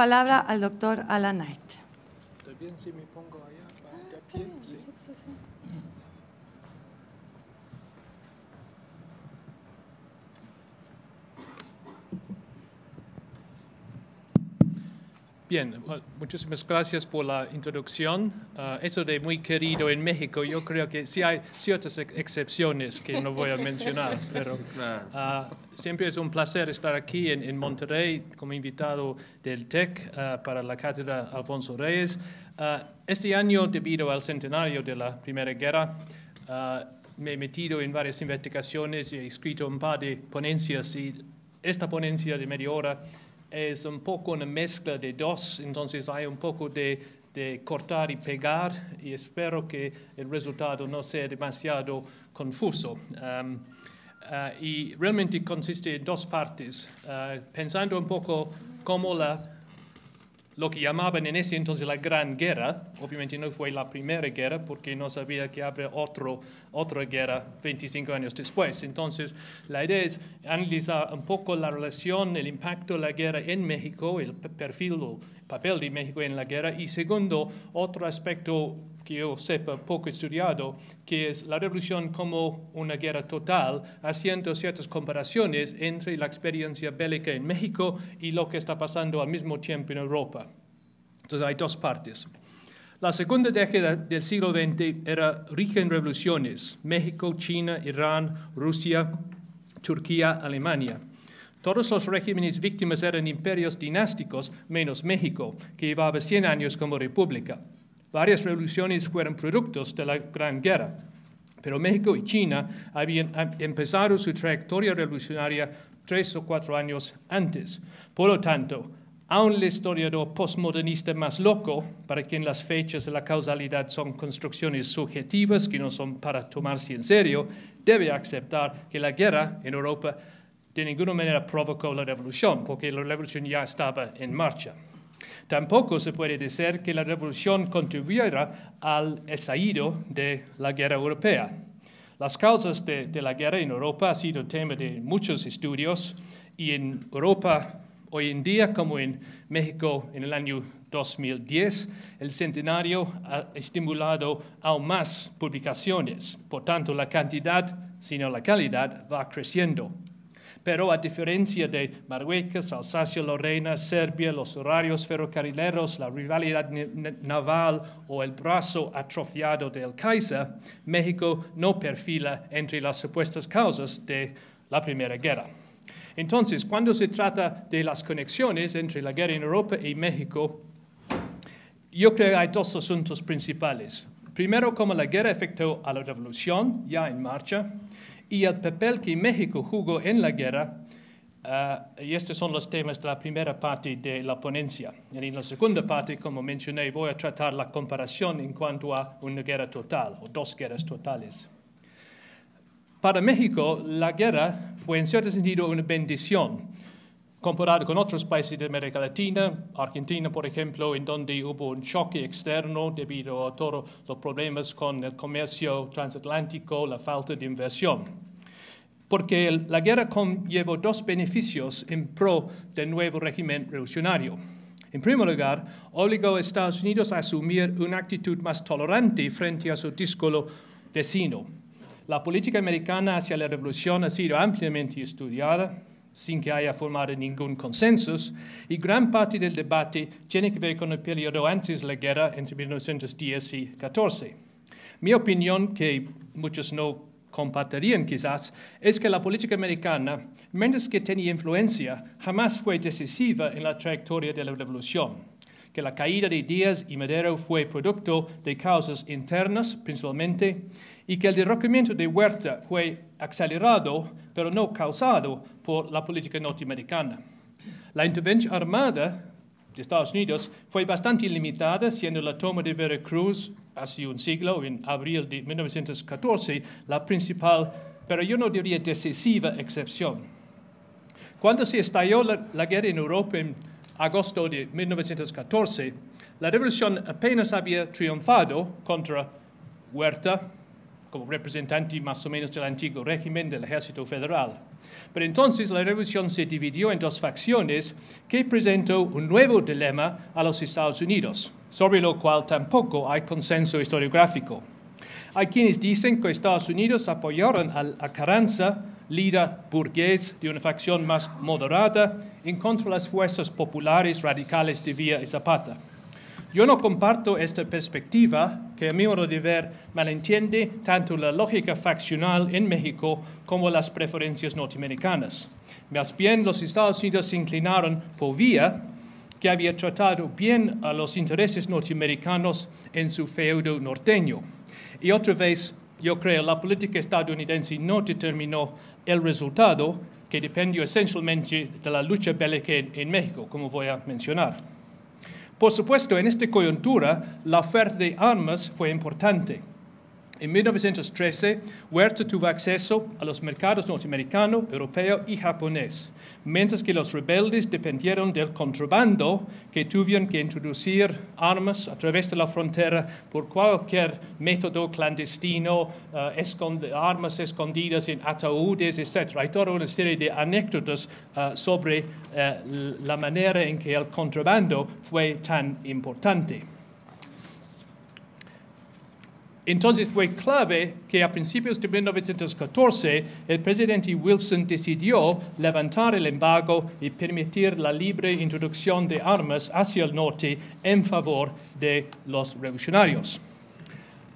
palabra al doctor Alan Knight. Bien, muchísimas gracias por la introducción. Ah, eso de muy querido en México, yo creo que sí hay ciertas excepciones que no voy a mencionar, pero ah, siempre es un placer estar aquí en, Monterrey como invitado del TEC ah, para la cátedra Alfonso Reyes. este año, debido al centenario de la Primera Guerra, me he metido en varias investigaciones y he escrito un par de ponencias y esta ponencia de media hora es un poco una mezcla de dos, entonces hay un poco de, cortar y pegar y espero que el resultado no sea demasiado confuso. Ah, y realmente consiste en dos partes, ah, pensando un poco cómo la lo que llamaban en ese entonces la Gran Guerra, obviamente no fue la primera guerra porque no sabía que habría otro, otra guerra 25 años después. Entonces, la idea es analizar un poco la relación, el impacto de la guerra en México, el perfil o papel de México en la guerra y segundo, otro aspecto que yo sepa, poco estudiado, que es la revolución como una guerra total, haciendo ciertas comparaciones entre la experiencia bélica en México y lo que está pasando al mismo tiempo en Europa. Entonces hay dos partes. La segunda década del siglo XX era rica en revoluciones, México, China, Irán, Rusia, Turquía, Alemania. Todos los regímenes víctimas eran imperios dinásticos, menos México, que llevaba 100 años como república. Varias revoluciones fueron productos de la Gran Guerra, pero México y China habían empezado su trayectoria revolucionaria tres o cuatro años antes. Por lo tanto, aún el historiador postmodernista más loco, para quien las fechas de la causalidad son construcciones subjetivas que no son para tomarse en serio, debe aceptar que la guerra en Europa de ninguna manera provocó la revolución, porque la revolución ya estaba en marcha. Tampoco se puede decir que la revolución contribuyera al estallido de la guerra europea. Las causas de, la guerra en Europa han sido tema de muchos estudios y en Europa hoy en día, como en México en el año 2010, el centenario ha estimulado aún más publicaciones. Por tanto, la cantidad, sino la calidad, va creciendo pero a diferencia de Marruecos, Alsacia, Lorena, Serbia, los horarios ferrocarrileros, la rivalidad naval o el brazo atrofiado del Kaiser, México no perfila entre las supuestas causas de la Primera Guerra. Entonces, cuando se trata de las conexiones entre la guerra en Europa y México, yo creo que hay dos asuntos principales. Primero, cómo la guerra afectó a la revolución ya en marcha y el papel que México jugó en la guerra. Ah, y estos son los temas de la primera parte de la ponencia. Y en la segunda parte, como mencioné, voy a tratar la comparación en cuanto a una guerra total o dos guerras totales. Para México, la guerra fue en cierto sentido una bendición Comparado con otros países de América Latina, Argentina, por ejemplo, en donde hubo un choque externo debido a todos los problemas con el comercio transatlántico, la falta de inversión porque la guerra conllevó dos beneficios en pro del nuevo régimen revolucionario. En primer lugar, obligó a Estados Unidos a asumir una actitud más tolerante frente a su discolo vecino. La política americana hacia la revolución ha sido ampliamente estudiada sin que haya formado ningún consenso, y gran parte del debate tiene que ver con el periodo antes de la guerra entre 1910 y 14. Mi opinión, que muchos no compartirían quizás, es que la política americana, menos que tenía influencia, jamás fue decisiva en la trayectoria de la revolución que la caída de Díaz y Madero fue producto de causas internas principalmente y que el derrocamiento de Huerta fue acelerado, pero no causado por la política norteamericana. La intervención armada de Estados Unidos fue bastante limitada, siendo la toma de Veracruz hace un siglo, en abril de 1914, la principal, pero yo no diría decisiva excepción. Cuando se estalló la, la guerra en Europa en agosto de 1914, la revolución apenas había triunfado contra Huerta, como representante más o menos del antiguo régimen del ejército federal. Pero entonces la revolución se dividió en dos facciones que presentó un nuevo dilema a los Estados Unidos, sobre lo cual tampoco hay consenso historiográfico. Hay quienes dicen que Estados Unidos apoyaron a Carranza, líder burgués de una facción más moderada, en contra de las fuerzas populares radicales de Villa y Zapata. Yo no comparto esta perspectiva que a mi modo de ver malentiende tanto la lógica faccional en México como las preferencias norteamericanas. Más bien los Estados Unidos se inclinaron por vía que había tratado bien a los intereses norteamericanos en su feudo norteño. Y otra vez, yo creo, la política estadounidense no determinó el resultado que dependió esencialmente de la lucha bélica en México, como voy a mencionar. Por supuesto, en esta coyuntura, la oferta de armas fue importante. En 1913, Huerta tuvo acceso a los mercados norteamericano, europeo y japonés, mientras que los rebeldes dependieron del contrabando que tuvieron que introducir armas a través de la frontera por cualquier método clandestino, eh, armas escondidas en ataúdes, etc. Hay toda una serie de anécdotas eh, sobre eh, la manera en que el contrabando fue tan importante. Entonces fue clave que a principios de 1914 el presidente Wilson decidió levantar el embargo y permitir la libre introducción de armas hacia el norte en favor de los revolucionarios.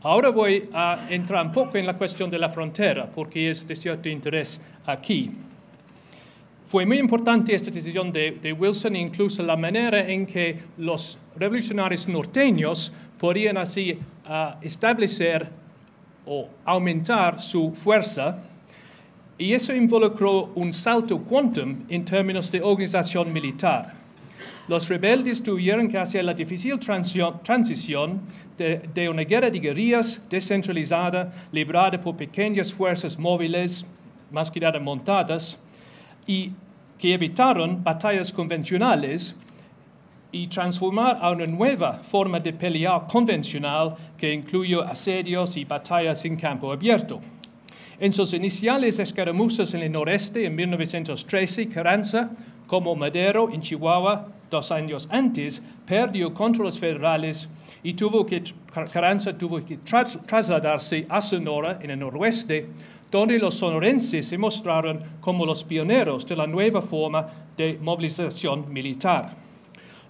Ahora voy a entrar un poco en la cuestión de la frontera porque es de cierto interés aquí. Fue muy importante esta decisión de, de Wilson, incluso la manera en que los revolucionarios norteños podrían así a ah, establecer o aumentar su fuerza y eso involucró un salto quantum en términos de organización militar. Los rebeldes tuvieron que hacer la difícil transición de, de una guerra de guerrillas descentralizada, librada por pequeñas fuerzas móviles, más que nada montadas, y que evitaron batallas convencionales y transformar a una nueva forma de pelear convencional que incluyó asedios y batallas en campo abierto. En sus iniciales escaramuzas en el noreste en 1913, Carranza, como Madero en Chihuahua dos años antes, perdió contra los federales y tuvo que, Carranza tuvo que trasladarse a Sonora en el noroeste, donde los sonorenses se mostraron como los pioneros de la nueva forma de movilización militar.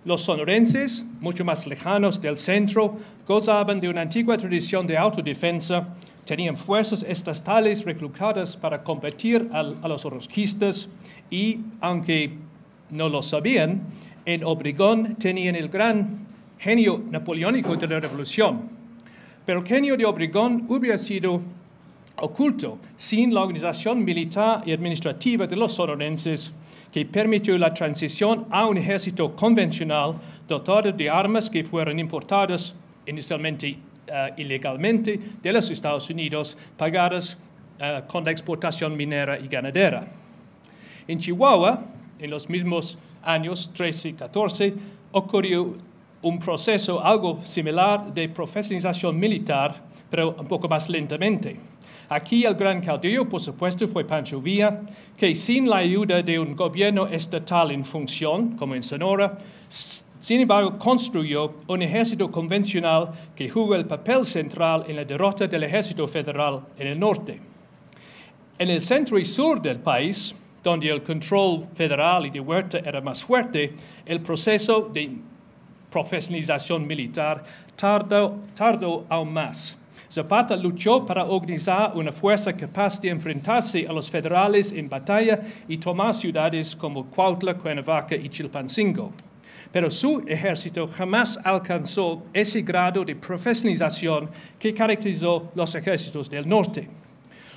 Los sonorenses, mucho más lejanos del centro, gozaban de una antigua tradición de autodefensa, tenían fuerzas estatales reclutadas para competir a los orosquistas y, aunque no lo sabían, en Obregón tenían el gran genio napoleónico de la revolución. Pero el genio de Obregón hubiera sido oculto, sin la organización militar y administrativa de los sonorenses, que permitió la transición a un ejército convencional dotado de armas que fueron importadas inicialmente eh, ilegalmente de los Estados Unidos, pagadas eh, con la exportación minera y ganadera. En Chihuahua, en los mismos años 13 y 14, ocurrió un proceso algo similar de profesionalización militar, pero un poco más lentamente Aquí el gran caudillo, por supuesto, fue Pancho Villa, que sin la ayuda de un gobierno estatal en función, como en Sonora, sin embargo construyó un ejército convencional que jugó el papel central en la derrota del ejército federal en el norte. En el centro y sur del país, donde el control federal y de Huerta era más fuerte, el proceso de profesionalización militar tardó, tardó aún más. Zapata luchó para organizar una fuerza capaz de enfrentarse a los federales en batalla y tomar ciudades como Cuautla, Cuernavaca y Chilpancingo. Pero su ejército jamás alcanzó ese grado de profesionalización que caracterizó los ejércitos del norte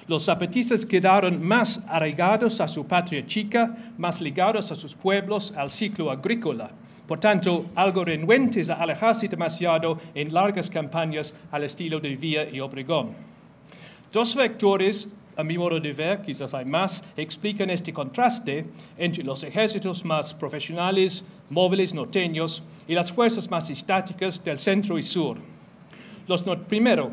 los zapatistas quedaron más arraigados a su patria chica, más ligados a sus pueblos, al ciclo agrícola. Por tanto, algo renuentes a alejarse demasiado en largas campañas al estilo de Villa y Obregón. Dos vectores a mi modo de ver, quizás hay más, explican este contraste entre los ejércitos más profesionales, móviles norteños y las fuerzas más estáticas del centro y sur. primero,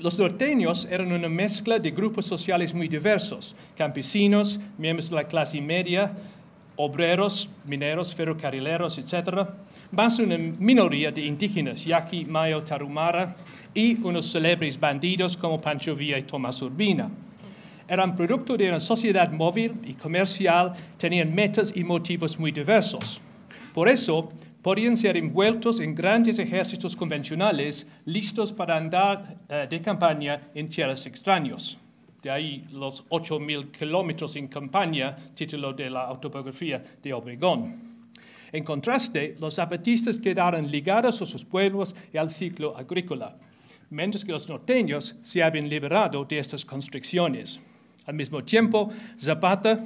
los norteños eran una mezcla de grupos sociales muy diversos, campesinos, miembros de la clase media, obreros, mineros, ferrocarrileros, etc., más una minoría de indígenas, Yaqui, Mayo, Tarumara, y unos célebres bandidos como Pancho Villa y Tomás Urbina. Eran producto de una sociedad móvil y comercial, tenían metas y motivos muy diversos. Por eso, podían ser envueltos en grandes ejércitos convencionales listos para andar eh, de campaña en tierras extrañas. De ahí los 8.000 kilómetros en campaña, título de la autobiografía de Obregón. En contraste, los zapatistas quedaron ligados a sus pueblos y al ciclo agrícola, mientras que los norteños se habían liberado de estas constricciones. Al mismo tiempo, Zapata,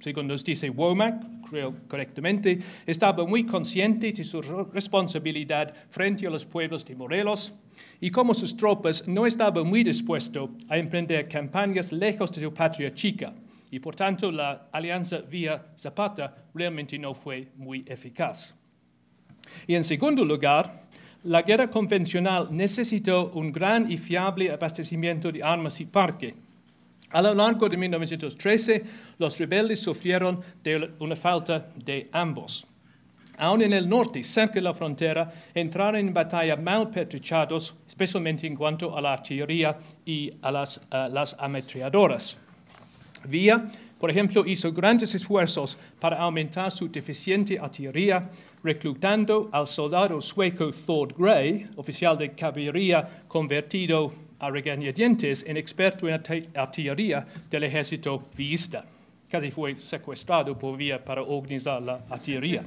según nos dice Womack, creo correctamente, estaba muy consciente de su responsabilidad frente a los pueblos de Morelos y como sus tropas no estaban muy dispuesto a emprender campañas lejos de su patria chica y por tanto la alianza vía Zapata realmente no fue muy eficaz. Y en segundo lugar, la guerra convencional necesitó un gran y fiable abastecimiento de armas y parque a lo largo de 1913, los rebeldes sufrieron de una falta de ambos. Aún en el norte, cerca de la frontera, entraron en batalla mal pertrechados, especialmente en cuanto a la artillería y a las, ametralladoras. Villa, por ejemplo, hizo grandes esfuerzos para aumentar su deficiente artillería, reclutando al soldado sueco Thord Gray, oficial de caballería convertido a regañadientes en experto en artillería del ejército viista. Casi fue secuestrado por vía para organizar la artillería.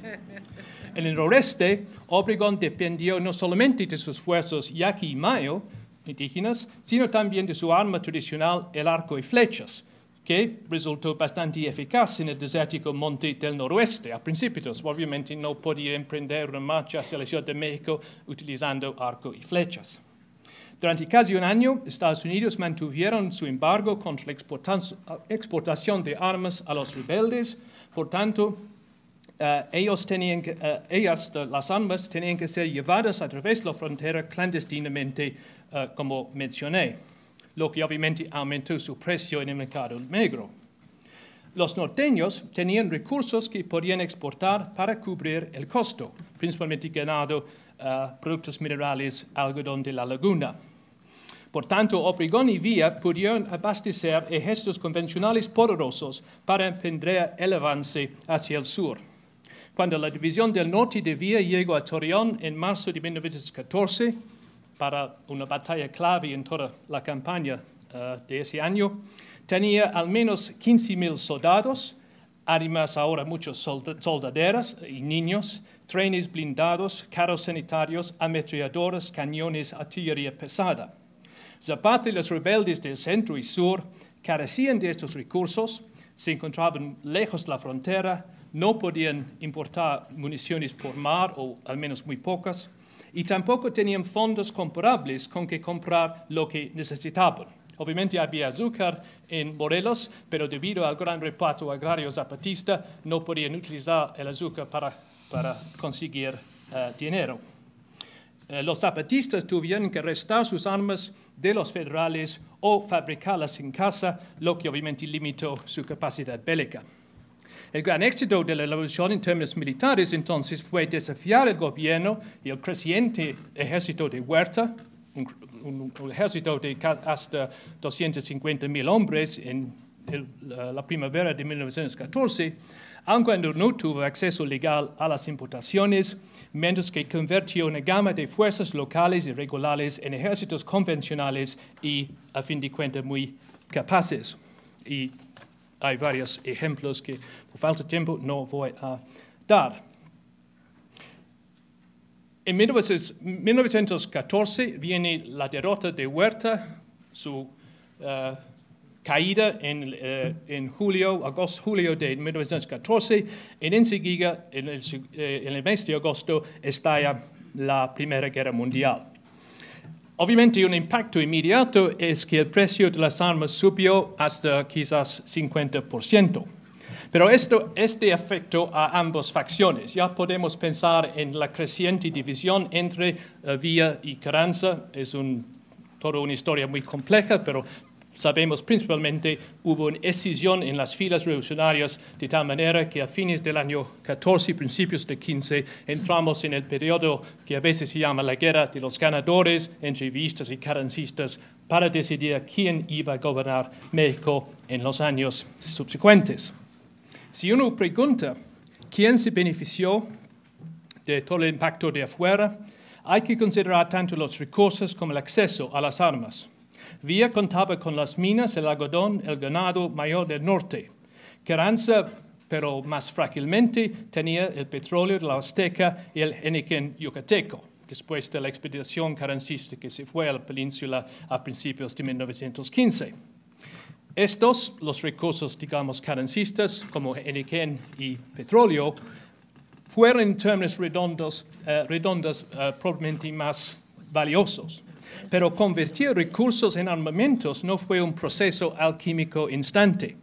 En el noreste, Obregón dependió no solamente de sus fuerzas yaqui y mayo, indígenas, sino también de su arma tradicional, el arco y flechas, que resultó bastante eficaz en el desértico monte del noroeste a principios. Obviamente no podía emprender una marcha hacia la Ciudad de México utilizando arco y flechas. Durante casi un año, Estados Unidos mantuvieron su embargo contra la exportación de armas a los rebeldes, por tanto, eh, ellos tenían eh, ellas, eh, las armas, tenían que ser llevadas a través de la frontera clandestinamente, como mencioné, lo que obviamente aumentó su precio en el mercado negro. Los norteños tenían recursos que podían exportar para cubrir el costo, principalmente ganado eh, productos minerales algodón de la laguna. Por tanto, Obregón y vía pudieron abastecer ejércitos convencionales poderosos para emprender el avance hacia el sur. Cuando la división del norte de Villa llegó a Torreón en marzo de 1914, para una batalla clave en toda la campaña eh, de ese año, tenía al menos 15.000 soldados, además ahora muchos soldaderas y niños, trenes blindados, carros sanitarios, ametralladoras, cañones, artillería pesada. Zapata y los rebeldes del centro y sur carecían de estos recursos, se encontraban lejos de la frontera, no podían importar municiones por mar o al menos muy pocas, y tampoco tenían fondos comparables con que comprar lo que necesitaban. Obviamente había azúcar en Morelos, pero debido al gran reparto agrario zapatista no podían utilizar el azúcar para para conseguir eh, dinero. Eh, los zapatistas tuvieron que restar sus armas de los federales o fabricarlas en casa, lo que obviamente limitó su capacidad bélica. El gran éxito de la revolución en términos militares entonces fue desafiar el gobierno y el creciente ejército de Huerta, un, ejército de hasta 250.000 hombres en eh, la primavera de 1914, aunque no tuvo acceso legal a las importaciones, mientras que convirtió una gama de fuerzas locales y regulares en ejércitos convencionales y, a fin de cuentas, muy capaces. Y hay varios ejemplos que, por falta de tiempo, no voy a dar. En 1914 viene la derrota de Huerta, su eh, caída eh, en, julio, agosto, julio de 1914, y en el, eh, en el mes de agosto, estalla la Primera Guerra Mundial. Obviamente un impacto inmediato es que el precio de las armas subió hasta quizás 50%. Pero esto, este afectó a ambas facciones. Ya podemos pensar en la creciente división entre eh, Vía y Carranza. Es un, toda una historia muy compleja, pero sabemos principalmente, hubo una escisión en las filas revolucionarias, de tal manera que a fines del año 14 y principios de 15 entramos en el periodo que a veces se llama la guerra de los ganadores entre vistas y carancistas para decidir quién iba a gobernar México en los años subsecuentes. Si uno pregunta quién se benefició de todo el impacto de afuera, hay que considerar tanto los recursos como el acceso a las armas. Vía contaba con las minas, el algodón, el ganado mayor del norte. Carranza, pero más frágilmente, tenía el petróleo de la Azteca y el Enequén yucateco después de la expedición carancista que se fue a la península a principios de 1915. Estos, los recursos, digamos, carancistas, como Enequén y petróleo, fueron en términos redondos, eh, redondos eh, probablemente más valiosos pero convertir recursos en armamentos no fue un proceso alquímico instante.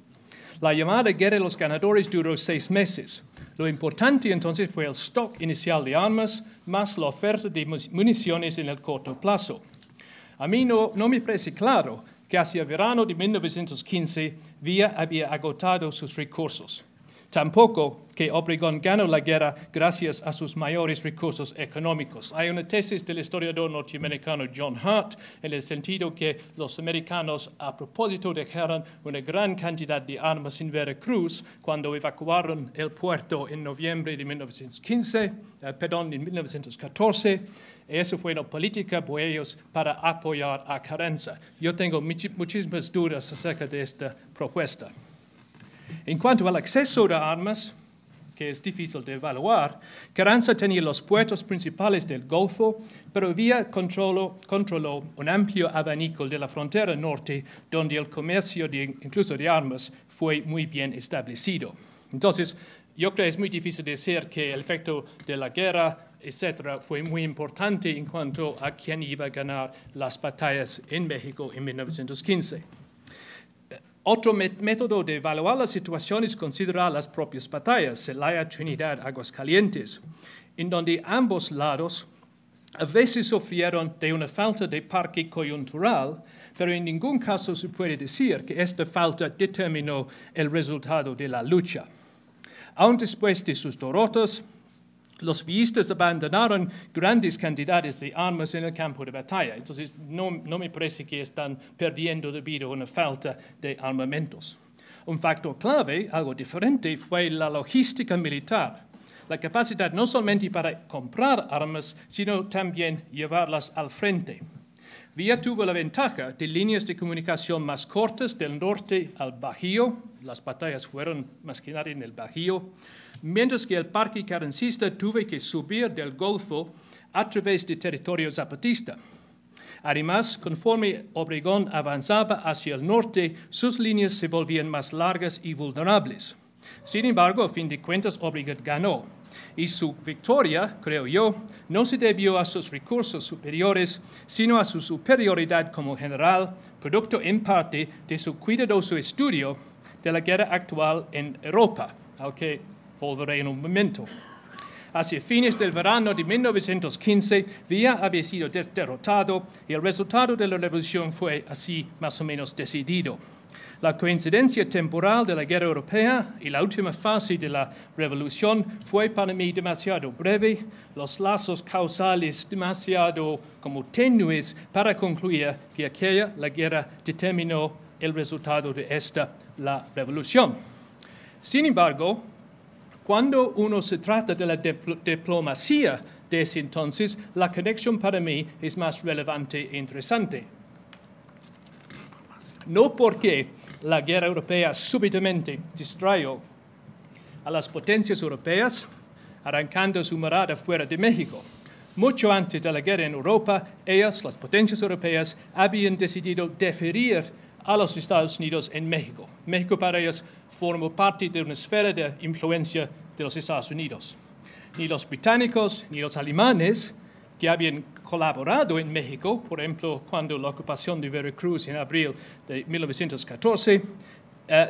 La llamada guerra de los ganadores duró seis meses. Lo importante entonces fue el stock inicial de armas más la oferta de municiones en el corto plazo. A mí no, me parece claro que hacia verano de 1915 Vía había agotado sus recursos. Tampoco que Obregón ganó la guerra gracias a sus mayores recursos económicos. Hay una tesis del historiador norteamericano John Hart en el sentido que los americanos a propósito dejaron una gran cantidad de armas en Veracruz cuando evacuaron el puerto en noviembre de 1915, eh, perdón, en 1914. Eso fue una política por ellos para apoyar a Carranza. Yo tengo muchísimas dudas acerca de esta propuesta. En cuanto al acceso de armas, que es difícil de evaluar, Carranza tenía los puertos principales del Golfo, pero vía controló, un amplio abanico de la frontera norte, donde el comercio incluso de armas fue muy bien establecido. Entonces, yo creo que es muy difícil decir que el efecto de la guerra, etcétera, fue muy importante en cuanto a quién iba a ganar las batallas en México en 1915. Otro método de evaluar la situación es considerar las propias batallas, Celaya, Trinidad, Aguascalientes, en donde ambos lados a veces sufrieron de una falta de parque coyuntural, pero en ningún caso se puede decir que esta falta determinó el resultado de la lucha. Aun después de sus derrotas, los fiístas abandonaron grandes cantidades de armas en el campo de batalla, entonces no, me parece que están perdiendo debido a una falta de armamentos. Un factor clave, algo diferente, fue la logística militar la capacidad no solamente para comprar armas, sino también llevarlas al frente. Vía tuvo la ventaja de líneas de comunicación más cortas del norte al Bajío, las batallas fueron más que nada en el Bajío, mientras que el parque carencista tuve que subir del Golfo a través de territorio zapatista. Además, conforme Obregón avanzaba hacia el norte, sus líneas se volvían más largas y vulnerables. Sin embargo, a fin de cuentas, Obregón ganó. Y su victoria, creo yo, no se debió a sus recursos superiores, sino a su superioridad como general, producto en parte de su cuidadoso estudio de la guerra actual en Europa, al que volveré en un momento. Hacia fines del verano de 1915, Villa había sido derrotado y el resultado de la revolución fue así más o menos decidido. La coincidencia temporal de la guerra europea y la última fase de la revolución fue para mí demasiado breve, los lazos causales demasiado como tenues para concluir que aquella, la guerra, determinó el resultado de esta, la revolución. Sin embargo, cuando uno se trata de la diplomacia de ese entonces, la conexión para mí es más relevante e interesante. No porque la guerra europea súbitamente distrayó a las potencias europeas, arrancando su morada fuera de México. Mucho antes de la guerra en Europa, ellas, las potencias europeas, habían decidido deferir a los Estados Unidos en México. México para ellos formó parte de una esfera de influencia de los Estados Unidos. Ni los británicos ni los alemanes que habían colaborado en México, por ejemplo, cuando la ocupación de Veracruz en abril de 1914, eh,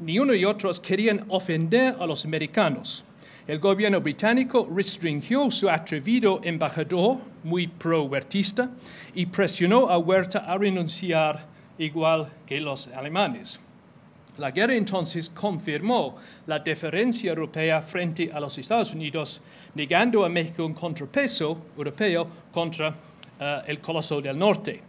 ni uno y otros querían ofender a los americanos. El gobierno británico restringió su atrevido embajador, muy pro-huertista, y presionó a Huerta a renunciar igual que los alemanes. La guerra entonces confirmó la deferencia europea frente a los Estados Unidos, negando a México un contrapeso europeo contra eh, el coloso del norte.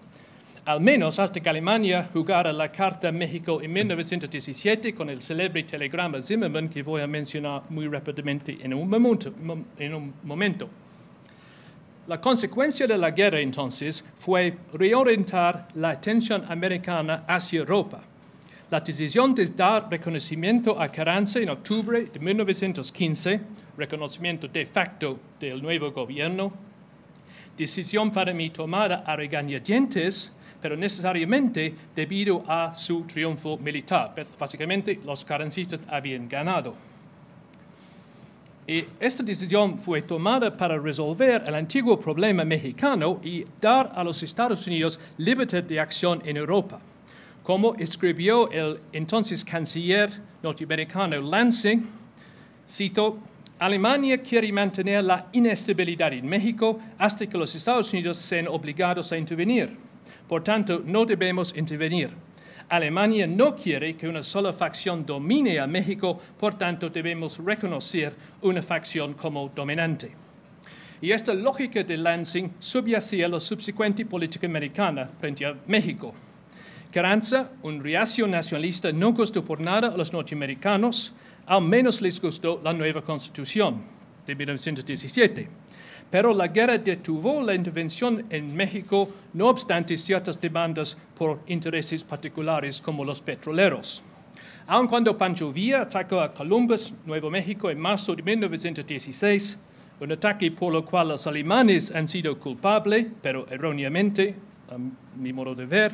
Al menos hasta que Alemania jugara la carta México en 1917 con el célebre telegrama Zimmerman que voy a mencionar muy rápidamente En un momento. La consecuencia de la guerra entonces fue reorientar la atención americana hacia Europa. La decisión de dar reconocimiento a Carranza en octubre de 1915, reconocimiento de facto del nuevo gobierno, decisión para mí tomada a regañadientes, pero necesariamente debido a su triunfo militar. Pues, básicamente los carancistas habían ganado esta decisión fue tomada para resolver el antiguo problema mexicano y dar a los Estados Unidos libertad de acción en Europa. Como escribió el entonces canciller norteamericano Lansing, cito, Alemania quiere mantener la inestabilidad en México hasta que los Estados Unidos sean obligados a intervenir. Por tanto, no debemos intervenir. Alemania no quiere que una sola facción domine a México, por tanto debemos reconocer una facción como dominante. Y esta lógica de Lansing subyacía la subsecuente política americana frente a México. Carranza, un reacio nacionalista, no costó por nada a los norteamericanos, al menos les gustó la nueva constitución de 1917 pero la guerra detuvo la intervención en México, no obstante ciertas demandas por intereses particulares como los petroleros. Aun cuando Pancho Villa atacó a Columbus, Nuevo México, en marzo de 1916, un ataque por lo cual los alemanes han sido culpables, pero erróneamente, a mi modo de ver,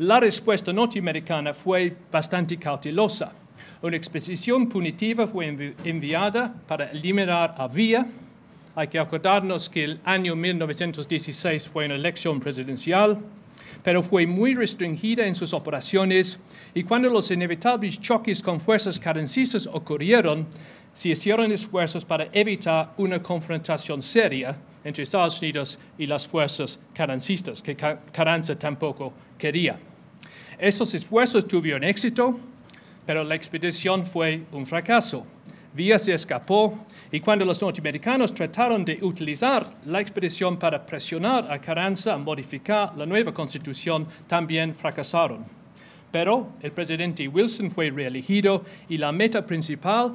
la respuesta norteamericana fue bastante cautelosa. Una expedición punitiva fue enviada para eliminar a Villa, hay que acordarnos que el año 1916 fue una elección presidencial, pero fue muy restringida en sus operaciones y cuando los inevitables choques con fuerzas carencistas ocurrieron, se hicieron esfuerzos para evitar una confrontación seria entre Estados Unidos y las fuerzas carancistas, que Carranza tampoco quería. Esos esfuerzos tuvieron éxito, pero la expedición fue un fracaso. Villa se escapó y cuando los norteamericanos trataron de utilizar la expedición para presionar a Carranza a modificar la nueva constitución, también fracasaron. Pero el presidente Wilson fue reelegido y la meta principal,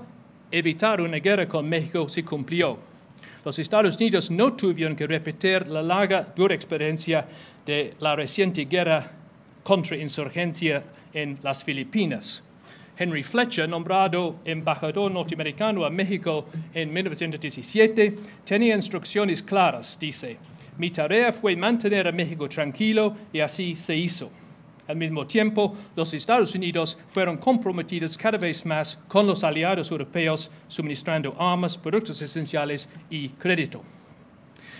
evitar una guerra con México, se cumplió. Los Estados Unidos no tuvieron que repetir la larga, dura experiencia de la reciente guerra contra insurgencia en las Filipinas. Henry Fletcher, nombrado embajador norteamericano a México en 1917, tenía instrucciones claras, dice. Mi tarea fue mantener a México tranquilo y así se hizo. Al mismo tiempo, los Estados Unidos fueron comprometidos cada vez más con los aliados europeos, suministrando armas, productos esenciales y crédito.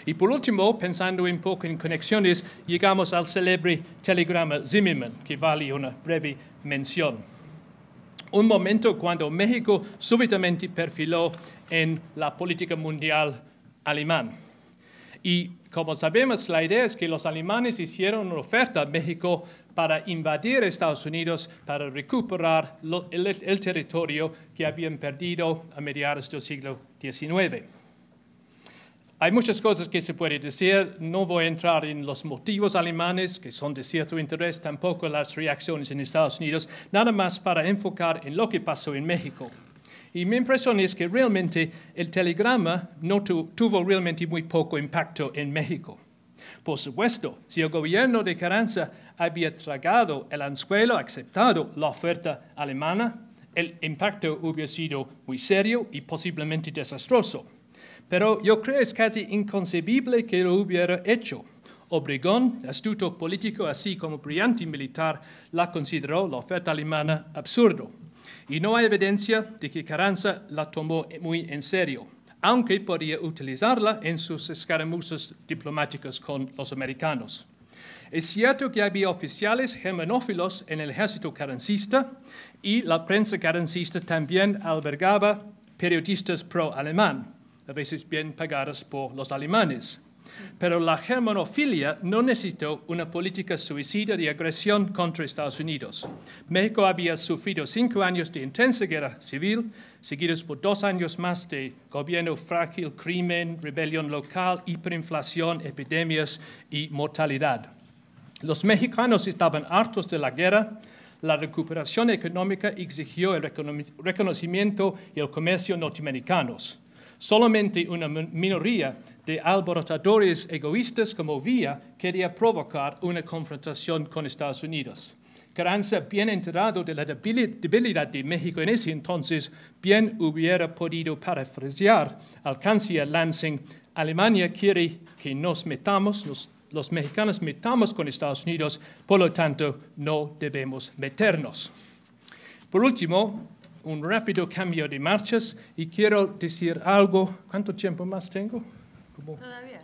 Y por último, pensando un poco en conexiones, llegamos al célebre telegrama Zimmerman, que vale una breve mención un momento cuando México súbitamente perfiló en la política mundial alemán. Y como sabemos, la idea es que los alemanes hicieron una oferta a México para invadir Estados Unidos, para recuperar el, el territorio que habían perdido a mediados del siglo XIX. Hay muchas cosas que se puede decir, no voy a entrar en los motivos alemanes, que son de cierto interés, tampoco las reacciones en Estados Unidos, nada más para enfocar en lo que pasó en México. Y mi impresión es que realmente el telegrama no tuvo realmente muy poco impacto en México. Por supuesto, si el gobierno de Carranza había tragado el anzuelo, aceptado la oferta alemana, el impacto hubiera sido muy serio y posiblemente desastroso. Pero yo creo es casi inconcebible que lo hubiera hecho. Obregón, astuto político así como brillante militar, la consideró la oferta alemana absurda Y no hay evidencia de que Carranza la tomó muy en serio, aunque podía utilizarla en sus escaramuzas diplomáticas con los americanos. Es cierto que había oficiales germanófilos en el ejército carancista y la prensa carancista también albergaba periodistas pro-alemán a veces bien pagadas por los alemanes. Pero la germanofilia no necesitó una política suicida de agresión contra Estados Unidos. México había sufrido cinco años de intensa guerra civil, seguidos por dos años más de gobierno frágil, crimen, rebelión local, hiperinflación, epidemias y mortalidad. Los mexicanos estaban hartos de la guerra. La recuperación económica exigió el reconocimiento y el comercio norteamericanos. Solamente una minoría de alborotadores egoístas como Villa quería provocar una confrontación con Estados Unidos. Carranza, bien enterado de la debilidad de México en ese entonces, bien hubiera podido parafrasear al canciller Lansing, Alemania quiere que nos metamos, los mexicanos metamos con Estados Unidos, por lo tanto no debemos meternos. Por último, un rápido cambio de marchas y quiero decir algo. ¿Cuánto tiempo más tengo? Todavía,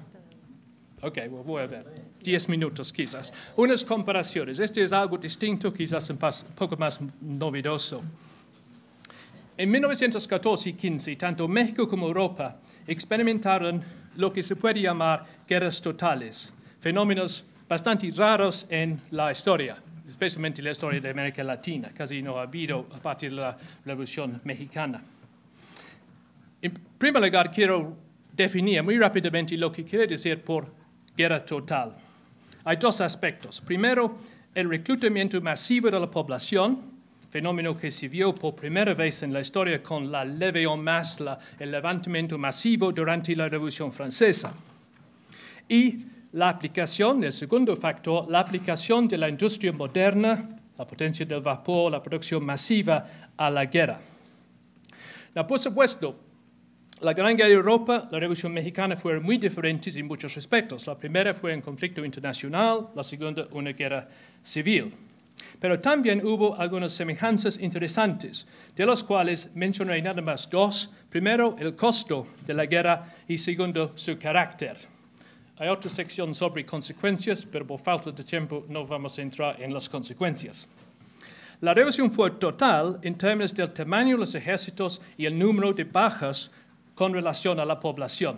Ok, voy a ver. Diez minutos quizás. Unas comparaciones. Este es algo distinto, quizás un poco más novedoso. En 1914 y 15, tanto México como Europa experimentaron lo que se puede llamar guerras totales, fenómenos bastante raros en la historia especialmente la historia de América Latina, casi no ha habido a partir de la Revolución Mexicana. En primer lugar, quiero definir muy rápidamente lo que quiere decir por guerra total. Hay dos aspectos. Primero, el reclutamiento masivo de la población, fenómeno que se vio por primera vez en la historia con la leve en masse, el levantamiento masivo durante la Revolución Francesa. Y la aplicación, el segundo factor, la aplicación de la industria moderna, la potencia del vapor, la producción masiva a la guerra. por supuesto, la Gran Guerra de Europa, la Revolución Mexicana fueron muy diferentes en muchos aspectos. La primera fue un conflicto internacional, la segunda una guerra civil. Pero también hubo algunas semejanzas interesantes, de las cuales mencionaré nada más dos. Primero, el costo de la guerra y segundo, su carácter. Hay otra sección sobre consecuencias, pero por falta de tiempo no vamos a entrar en las consecuencias. La revisión fue total en términos del tamaño de los ejércitos y el número de bajas con relación a la población.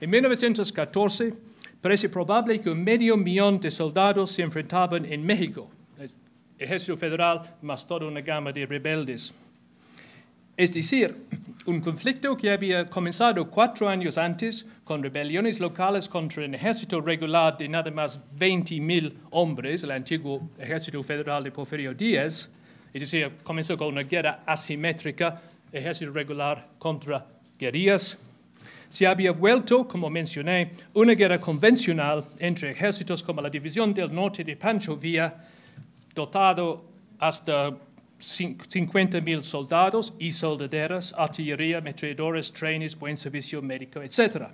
En 1914 parece probable que un medio millón de soldados se enfrentaban en México, el ejército federal más toda una gama de rebeldes. Es decir, un conflicto que había comenzado cuatro años antes con rebeliones locales contra un ejército regular de nada más 20.000 hombres, el antiguo ejército federal de Porfirio Díaz, es decir, comenzó con una guerra asimétrica, ejército regular contra guerrillas, se había vuelto, como mencioné, una guerra convencional entre ejércitos como la División del Norte de Pancho Villa, dotado hasta mil soldados y soldaderas, artillería, metreadores, trenes, buen servicio médico, etc.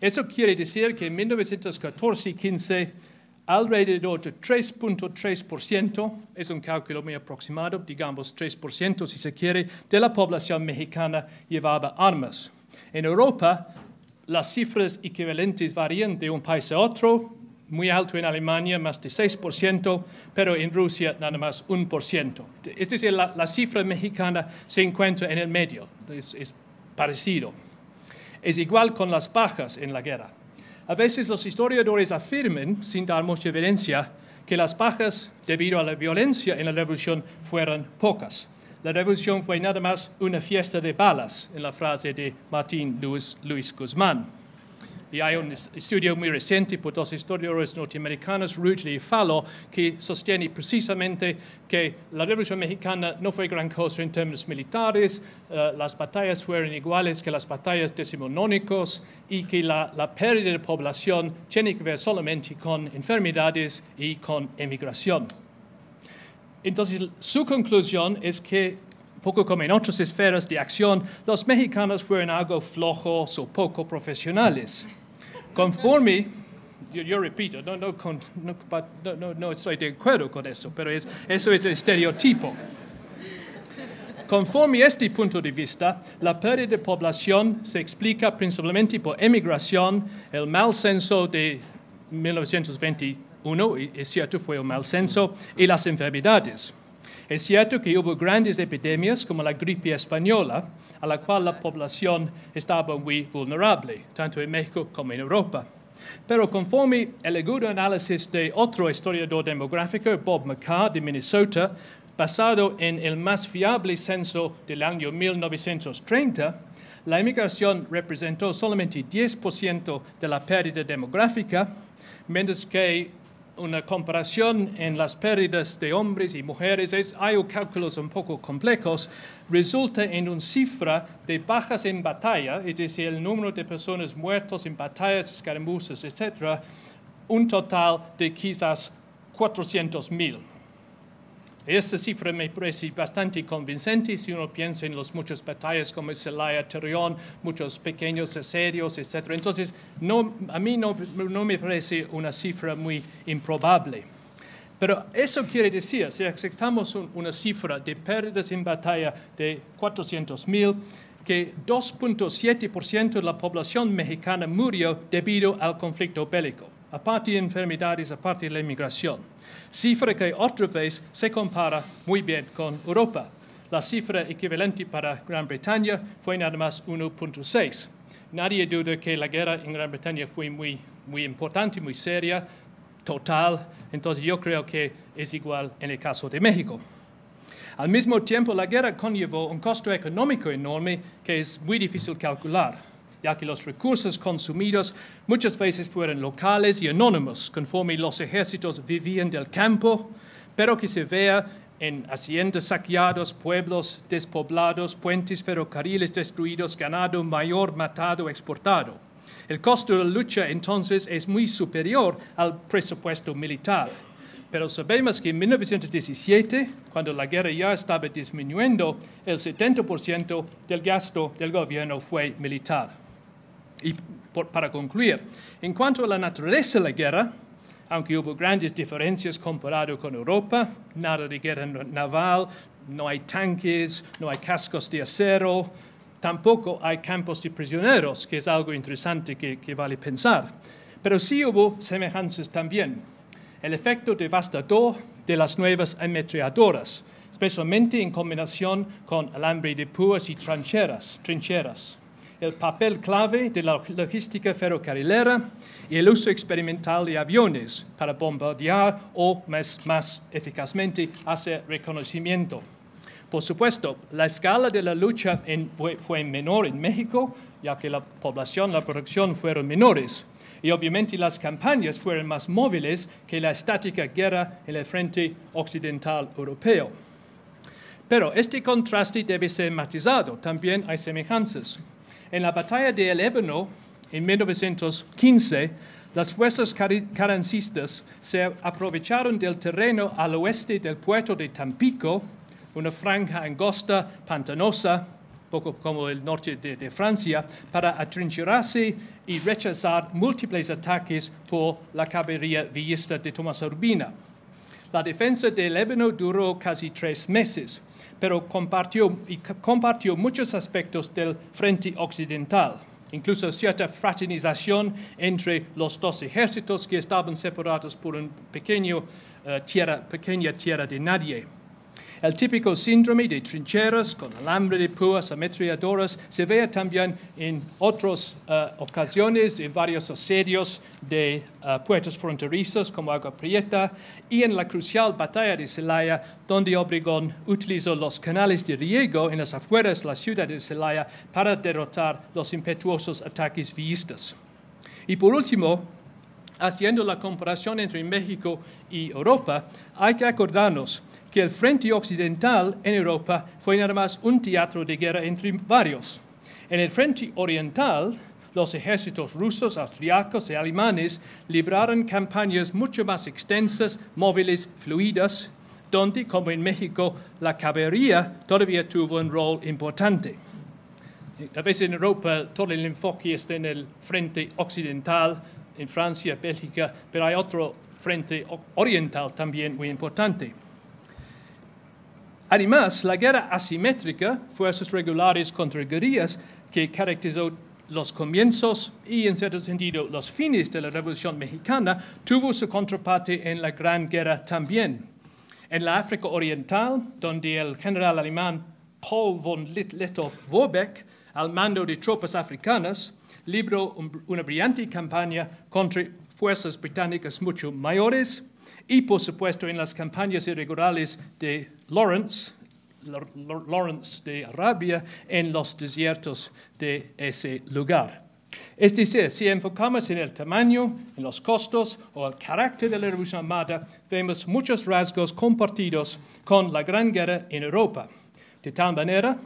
Eso quiere decir que en 1914 y 15 alrededor de 3.3%, es un cálculo muy aproximado, digamos 3% si se quiere, de la población mexicana llevaba armas. En Europa, las cifras equivalentes varían de un país a otro, muy alto en Alemania, más de 6%, pero en Rusia nada más 1%. Este es decir, la, cifra mexicana se encuentra en el medio, es, parecido. Es igual con las pajas en la guerra. A veces los historiadores afirman, sin dar mucha evidencia, que las pajas debido a la violencia en la revolución fueron pocas. La revolución fue nada más una fiesta de balas, en la frase de Martín Luis Guzmán y hay un estudio muy reciente por pues dos historiadores norteamericanos, Rudy y Fallo, que sostiene precisamente que la Revolución Mexicana no fue gran cosa en términos militares, eh, las batallas fueron iguales que las batallas decimonónicas, y que la pérdida de población tiene que ver solamente con enfermedades y con emigración. Entonces, su conclusión es que, poco como en otras esferas de acción, los mexicanos fueron algo flojos o poco profesionales. Conforme, yo, repito, no, no, no, no, estoy de acuerdo con eso, pero eso es el estereotipo. Conforme a este punto de vista, la pérdida de población se explica principalmente por emigración, el mal censo de 1921, es cierto, fue un mal censo, y las enfermedades. Es cierto que hubo grandes epidemias como la gripe española, a la cual la población estaba muy vulnerable, tanto en México como en Europa. Pero conforme el agudo análisis de otro historiador demográfico, Bob McCart de Minnesota, basado en el más fiable censo del año 1930, la inmigración representó solamente 10% de la pérdida demográfica, mientras que una comparación en las pérdidas de hombres y mujeres, es, hay cálculos un poco complejos, resulta en una cifra de bajas en batalla, es decir, el número de personas muertas en batallas, escaramuzas, etc., un total de quizás 400.000. Esta cifra me parece bastante convincente si uno piensa en las muchas batallas como el Terrión, muchos pequeños asedios, etc. Entonces, a mí no, me parece una cifra muy improbable. Pero eso quiere decir, si aceptamos una cifra de pérdidas en batalla de 400.000, que 2.7% de la población mexicana murió debido al conflicto bélico aparte de enfermedades, aparte de la inmigración. Cifra que otra vez se compara muy bien con Europa. La cifra equivalente para Gran Bretaña fue nada más 1.6. Nadie duda que la guerra en Gran Bretaña fue muy, muy importante, muy seria, total. Entonces yo creo que es igual en el caso de México. Al mismo tiempo, la guerra conllevó un costo económico enorme que es muy difícil calcular ya que los recursos consumidos muchas veces fueron locales y anónimos, conforme los ejércitos vivían del campo, pero que se vea en haciendas saqueados, pueblos despoblados, puentes ferrocarriles destruidos, ganado mayor matado, exportado. El costo de la lucha entonces es muy superior al presupuesto militar. Pero sabemos que en 1917, cuando la guerra ya estaba disminuyendo, el 70% del gasto del gobierno fue militar. Y para concluir, en cuanto a la naturaleza de la guerra, aunque hubo grandes diferencias comparado con Europa, nada de guerra naval, no hay tanques, no hay cascos de acero, tampoco hay campos de prisioneros, que es algo interesante que, vale pensar. Pero sí hubo semejanzas también. El efecto devastador de las nuevas ametralladoras, especialmente en combinación con alambre de púas y trincheras el papel clave de la logística ferrocarrilera y el uso experimental de aviones para bombardear o más, eficazmente hacer reconocimiento. Por supuesto, la escala de la lucha fue menor en México, ya que la población, la producción fueron menores. Y obviamente las campañas fueron más móviles que la estática guerra en el frente occidental europeo. Pero este contraste debe ser matizado, también hay semejanzas. En la batalla de El Ébano, en 1915, las fuerzas carancistas se aprovecharon del terreno al oeste del puerto de Tampico, una franja angosta, pantanosa, poco como el norte de, Francia, para atrincherarse y rechazar múltiples ataques por la caballería villista de Tomás Urbina. La defensa del ébano duró casi tres meses, pero compartió, muchos aspectos del frente occidental incluso cierta fraternización entre los dos ejércitos que estaban separados por una eh, pequeña tierra de nadie. El típico síndrome de trincheras con alambre de púas ametralladoras se ve también en otras eh, ocasiones en varios asedios de eh, puertos fronterizos como Agua Prieta y en la crucial batalla de Celaya, donde Obregón utilizó los canales de riego en las afueras de la ciudad de Celaya para derrotar los impetuosos ataques villistas. Y por último, haciendo la comparación entre México y Europa, hay que acordarnos que el Frente Occidental en Europa fue nada más un teatro de guerra entre varios. En el Frente Oriental, los ejércitos rusos, austriacos y alemanes libraron campañas mucho más extensas, móviles, fluidas, donde, como en México, la caballería todavía tuvo un rol importante. A veces en Europa todo el enfoque está en el frente occidental, en Francia, Bélgica, pero hay otro frente oriental también muy importante. Además, la guerra asimétrica, fuerzas regulares contra guerrillas, que caracterizó los comienzos y, en cierto sentido, los fines de la Revolución Mexicana, tuvo su contraparte en la Gran Guerra también. En la África Oriental, donde el general alemán Paul von lettow vorbeck al mando de tropas africanas, libró una brillante campaña contra fuerzas británicas mucho mayores y por supuesto en las campañas irregulares de Lawrence, Lawrence de Arabia en los desiertos de ese lugar. Es decir, si enfocamos en el tamaño, en los costos o el carácter de la Revolución Armada, vemos muchos rasgos compartidos con la Gran Guerra en Europa. De tal manera,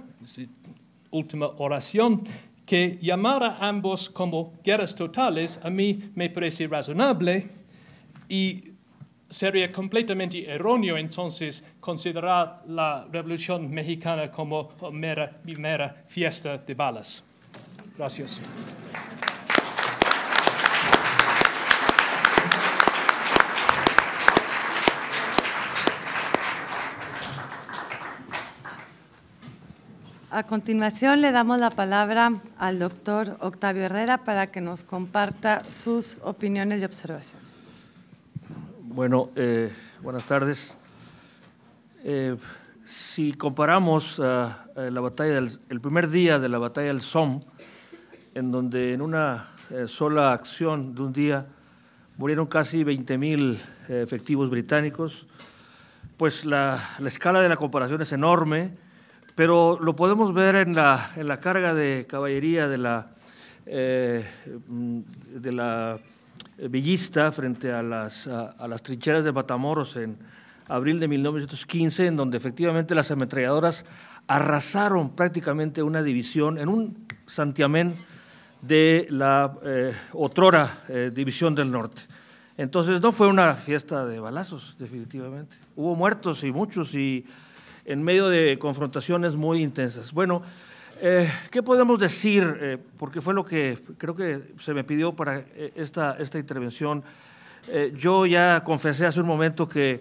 última oración, que llamar a ambos como guerras totales a mí me parece razonable y sería completamente erróneo entonces considerar la Revolución Mexicana como mera, mera fiesta de balas. Gracias. A continuación le damos la palabra al doctor Octavio Herrera para que nos comparta sus opiniones y observaciones. Bueno, eh, buenas tardes. Eh, si comparamos ah, eh, la batalla del, el primer día de la batalla del Somme, en donde en una sola acción de un día murieron casi 20.000 efectivos británicos, pues la, la, escala de la comparación es enorme, pero lo podemos ver en la, en la carga de caballería de la, mm, de la eh, villista frente a las, a, las trincheras de Matamoros en abril de 1915, en donde efectivamente las ametralladoras arrasaron prácticamente una división en un santiamén de la eh, otrora eh, división del norte. Entonces no fue una fiesta de balazos, definitivamente. Hubo muertos y muchos y en medio de confrontaciones muy intensas. Bueno, eh, ¿Qué podemos decir? Eh, porque fue lo que creo que se me pidió para eh, esta, esta intervención. yo ya confesé hace un momento que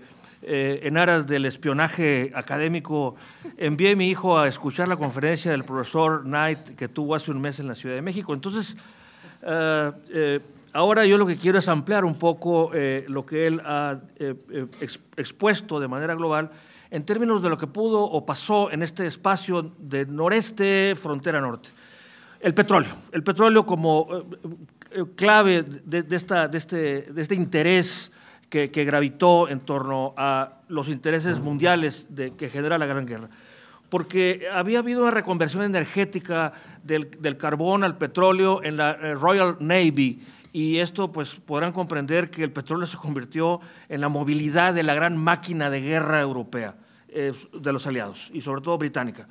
en aras del espionaje académico envié a mi hijo a escuchar la conferencia del profesor Knight que tuvo hace un mes en la Ciudad de México. Entonces, ahora yo lo que quiero es ampliar un poco lo que él ha expuesto de manera global en términos de lo que pudo o pasó en este espacio de noreste, frontera norte. El petróleo, el petróleo como eh, eh, clave de, esta, de, este, este, interés que, gravitó en torno a los intereses mundiales que genera la Gran Guerra porque había habido una reconversión energética del, del, carbón al petróleo en la eh, Royal Navy, y esto pues podrán comprender que el petróleo se convirtió en la movilidad de la gran máquina de guerra europea eh, de los aliados y sobre todo británica.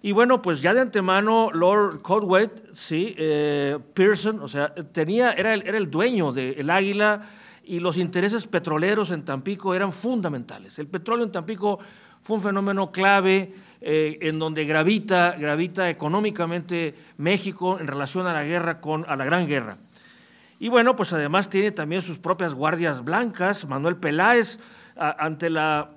Y bueno, pues ya de antemano Lord Codwaite, sí, eh, Pearson, o sea, tenía, era, el, dueño del Águila y los intereses petroleros en Tampico eran fundamentales. El petróleo en Tampico fue un fenómeno clave eh, en donde gravita, gravita económicamente México en relación a la guerra con a la Gran Guerra. Y bueno, pues además tiene también sus propias guardias blancas. Manuel Peláez, ante la,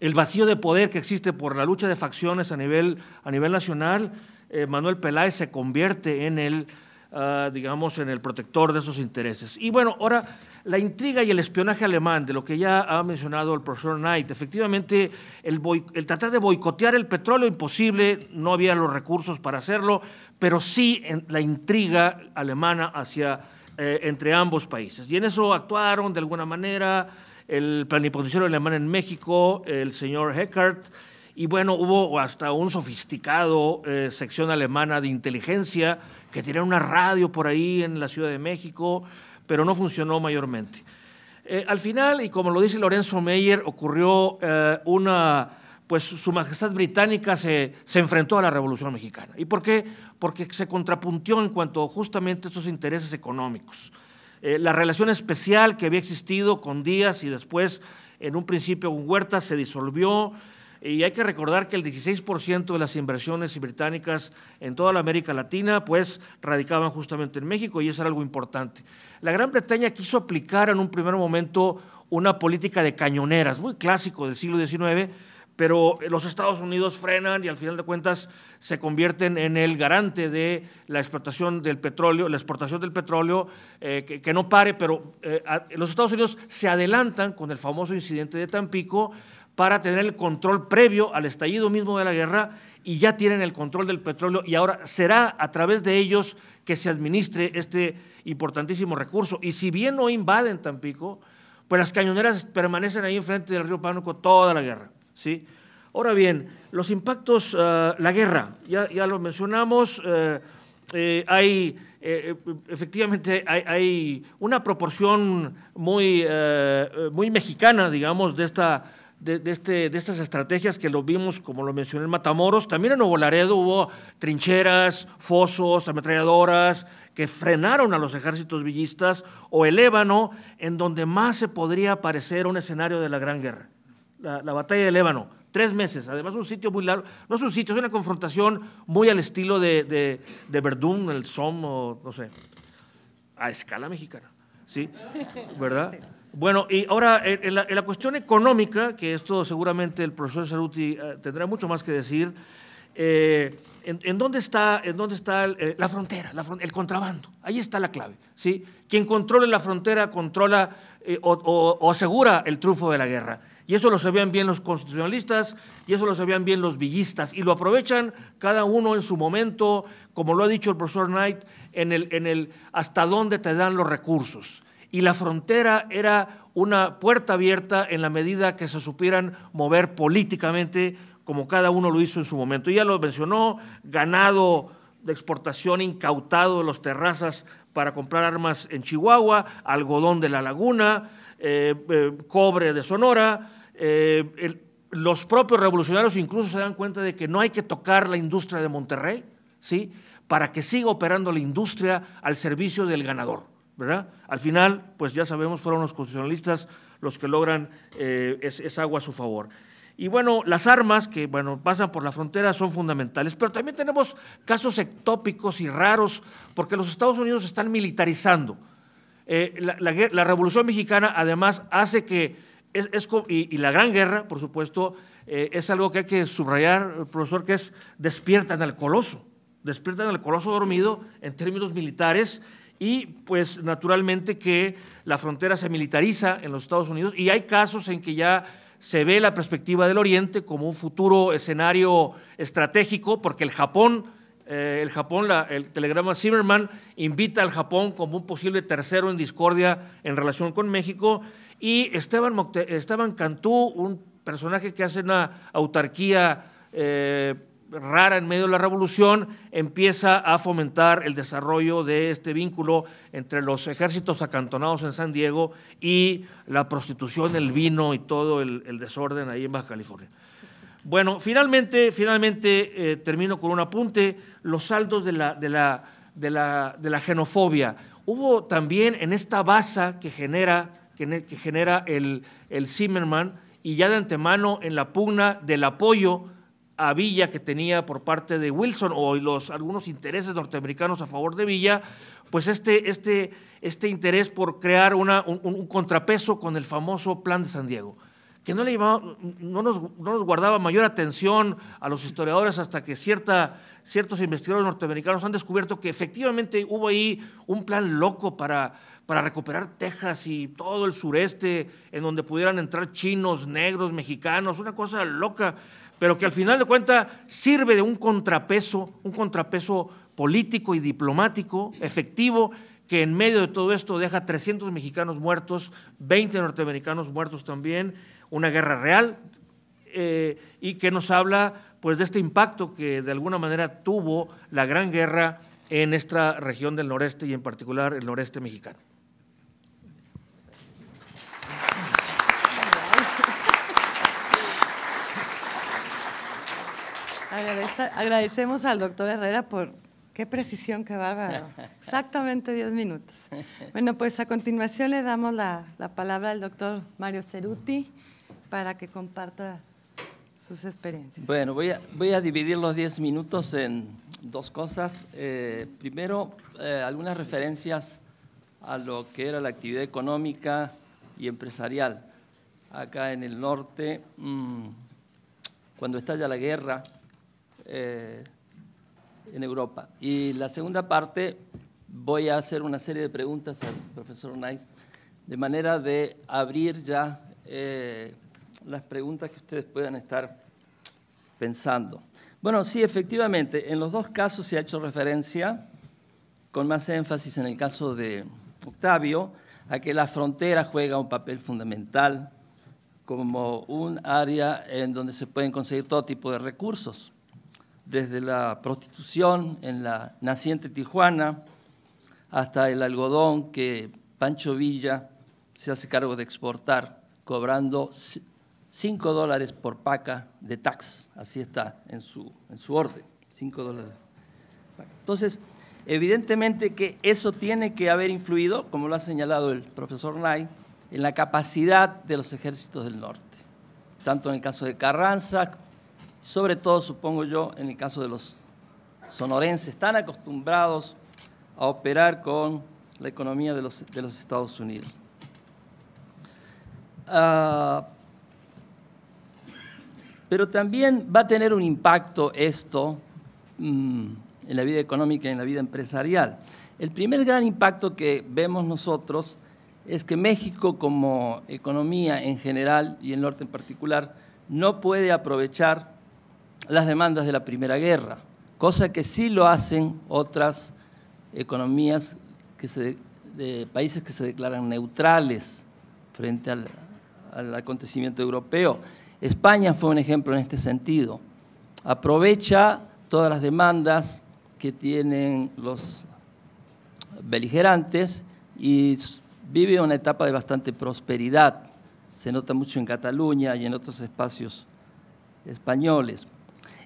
el vacío de poder que existe por la lucha de facciones a nivel, a nivel nacional, eh, Manuel Peláez se convierte en el, ah, digamos, en el protector de esos intereses. Y bueno, ahora la intriga y el espionaje alemán, de lo que ya ha mencionado el profesor Knight, efectivamente, el, el, tratar de boicotear el petróleo imposible, no había los recursos para hacerlo, pero sí la intriga alemana hacia eh, entre ambos países. Y en eso actuaron de alguna manera el plenipotenciario alemán en México, el señor Heckert, y bueno, hubo hasta un sofisticado eh, sección alemana de inteligencia que tenía una radio por ahí en la Ciudad de México, pero no funcionó mayormente. Eh, al final, y como lo dice Lorenzo Meyer, ocurrió una pues su majestad británica se, enfrentó a la Revolución Mexicana. ¿Y por qué? Porque se contrapuntió en cuanto justamente a estos intereses económicos. Eh, la relación especial que había existido con Díaz y después en un principio con Huerta se disolvió. Y hay que recordar que el 16% de las inversiones británicas en toda la América Latina, pues radicaban justamente en México y eso era algo importante. La Gran Bretaña quiso aplicar en un primer momento una política de cañoneras, muy clásico del siglo XIX, pero los Estados Unidos frenan y al final de cuentas se convierten en el garante de la explotación del petróleo, la exportación del petróleo, eh, que, no pare, pero eh, los Estados Unidos se adelantan con el famoso incidente de Tampico para tener el control previo al estallido mismo de la guerra y ya tienen el control del petróleo y ahora será a través de ellos que se administre este importantísimo recurso. Y si bien no invaden Tampico, pues las cañoneras permanecen ahí enfrente del río Pánuco toda la guerra. ¿sí? Ahora bien, los impactos, eh, la guerra, ya, lo mencionamos, eh, eh, hay, efectivamente, hay, una proporción muy, muy mexicana, digamos, de esta... De, este, de, estas estrategias que lo vimos, como lo mencioné en Matamoros, también en Nuevo Laredo hubo trincheras, fosos, ametralladoras que frenaron a los ejércitos villistas, o el Ébano, en donde más se podría parecer un escenario de la Gran Guerra la, batalla de Ébano. Tres meses, además un sitio muy largo, no es un sitio, es una confrontación muy al estilo de, Verdún, el SOM, o no sé, a escala mexicana, ¿sí? ¿Verdad? Bueno, y ahora en la, cuestión económica, que esto seguramente el profesor Saruti eh, tendrá mucho más que decir, eh, en, dónde está, en dónde está eh, la, frontera, el contrabando? Ahí está la clave. ¿sí? Quien controle la frontera controla o, asegura el triunfo de la guerra. Y eso lo sabían bien los constitucionalistas y eso lo sabían bien los villistas. Y lo aprovechan cada uno en su momento, como lo ha dicho el profesor Knight, en el, en el hasta dónde te dan los recursos. Y la frontera era una puerta abierta en la medida que se supieran mover políticamente, como cada uno lo hizo en su momento. Y ya lo mencionó, ganado de exportación incautado de los terrazas para comprar armas en Chihuahua, algodón de la laguna, eh, eh, cobre de Sonora, eh, los propios revolucionarios incluso se dan cuenta de que no hay que tocar la industria de Monterrey, ¿sí? Para que siga operando la industria al servicio del ganador, ¿verdad? Al final, pues ya sabemos, fueron los constitucionalistas los que logran eh, esa agua a su favor. Y bueno, las armas que bueno, pasan por la frontera son fundamentales, pero también tenemos casos ectópicos y raros, porque los Estados Unidos están militarizando. Eh, la Revolución Mexicana además hace que es, y, la gran guerra, por supuesto, eh, es algo que hay que subrayar, profesor, que es despiertan al coloso, despiertan al coloso dormido en términos militares y pues naturalmente que la frontera se militariza en los Estados Unidos y hay casos en que ya se ve la perspectiva del Oriente como un futuro escenario estratégico porque el Japón... Eh, el Japón, el telegrama Zimmerman invita al Japón como un posible tercero en discordia en relación con México y Esteban, Cantú, un personaje que hace una autarquía eh, rara en medio de la revolución, empieza a fomentar el desarrollo de este vínculo entre los ejércitos acantonados en San Diego y la prostitución, el vino y todo el, desorden ahí en Baja California. Bueno, finalmente, finalmente eh, termino con un apunte, los saldos de la, de la, de la, de la genofobia. Hubo también en esta baza que genera que, genera el, Zimmerman y ya de antemano en la pugna del apoyo a Villa que tenía por parte de Wilson o los algunos intereses norteamericanos a favor de Villa, pues este, este, este interés por crear una, un, contrapeso con el famoso Plan de San Diego, que no, le no, nos, guardaba mayor atención a los historiadores hasta que cierta, ciertos investigadores norteamericanos han descubierto que efectivamente hubo ahí un plan loco para para recuperar Texas y todo el sureste, en donde pudieran entrar chinos, negros, mexicanos, una cosa loca, pero que al final de cuentas sirve de un contrapeso, un contrapeso político y diplomático efectivo que en medio de todo esto deja 300 mexicanos muertos, 20 norteamericanos muertos también, una guerra real, eh, y que nos habla pues, de este impacto que de alguna manera tuvo la Gran Guerra en esta región del noreste y en particular el noreste mexicano. agradecemos al doctor Herrera por qué precisión, qué bárbaro. Exactamente 10 minutos. Bueno, pues a continuación le damos la, palabra al doctor Mario Ceruti para que comparta sus experiencias. Bueno, voy a, voy a dividir los 10 minutos en dos cosas. Eh, primero, eh, algunas referencias a lo que era la actividad económica y empresarial acá en el norte. Mm, cuando estalla la guerra, eh, en Europa. Y la segunda parte voy a hacer una serie de preguntas al profesor Knight, de manera de abrir ya eh, las preguntas que ustedes puedan estar pensando. Bueno, sí, efectivamente, en los dos casos se ha hecho referencia, con más énfasis en el caso de Octavio, a que la frontera juega un papel fundamental como un área en donde se pueden conseguir todo tipo de recursos desde la prostitución en la naciente Tijuana hasta el algodón que Pancho Villa se hace cargo de exportar, cobrando 5 dólares por paca de tax, así está en su, en su orden, 5 dólares. Entonces, evidentemente que eso tiene que haber influido, como lo ha señalado el profesor Nay, en la capacidad de los ejércitos del norte, tanto en el caso de Carranza sobre todo supongo yo en el caso de los sonorenses, están acostumbrados a operar con la economía de los, Estados Unidos. Ah, pero también va a tener un impacto esto mm, en la vida económica y en la vida empresarial. El primer gran impacto que vemos nosotros es que México como economía en general y el norte en particular no puede aprovechar las demandas de la Primera Guerra, cosa que sí lo hacen otras economías de países que se declaran neutrales frente al, al acontecimiento europeo. España fue un ejemplo en este sentido. Aprovecha todas las demandas que tienen los beligerantes y vive una etapa de bastante prosperidad. Se nota mucho en Cataluña y en otros espacios españoles.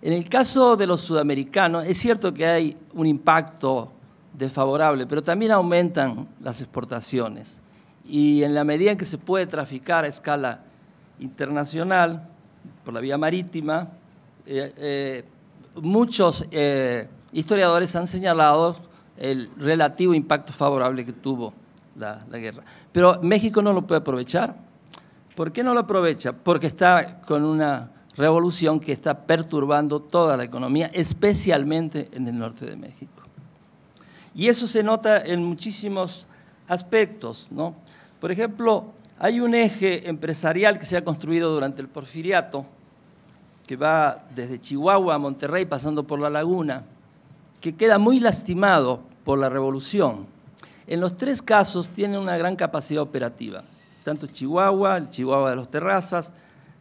En el caso de los sudamericanos, es cierto que hay un impacto desfavorable, pero también aumentan las exportaciones. Y en la medida en que se puede traficar a escala internacional, por la vía marítima, eh, eh, muchos eh, historiadores han señalado el relativo impacto favorable que tuvo la, la, guerra. Pero México no lo puede aprovechar. ¿Por qué no lo aprovecha? Porque está con una revolución que está perturbando toda la economía, especialmente en el norte de México. Y eso se nota en muchísimos aspectos. ¿no? Por ejemplo, hay un eje empresarial que se ha construido durante el porfiriato, que va desde Chihuahua a Monterrey pasando por la laguna, que queda muy lastimado por la revolución. En los tres casos tiene una gran capacidad operativa, tanto Chihuahua, el Chihuahua de los Terrazas,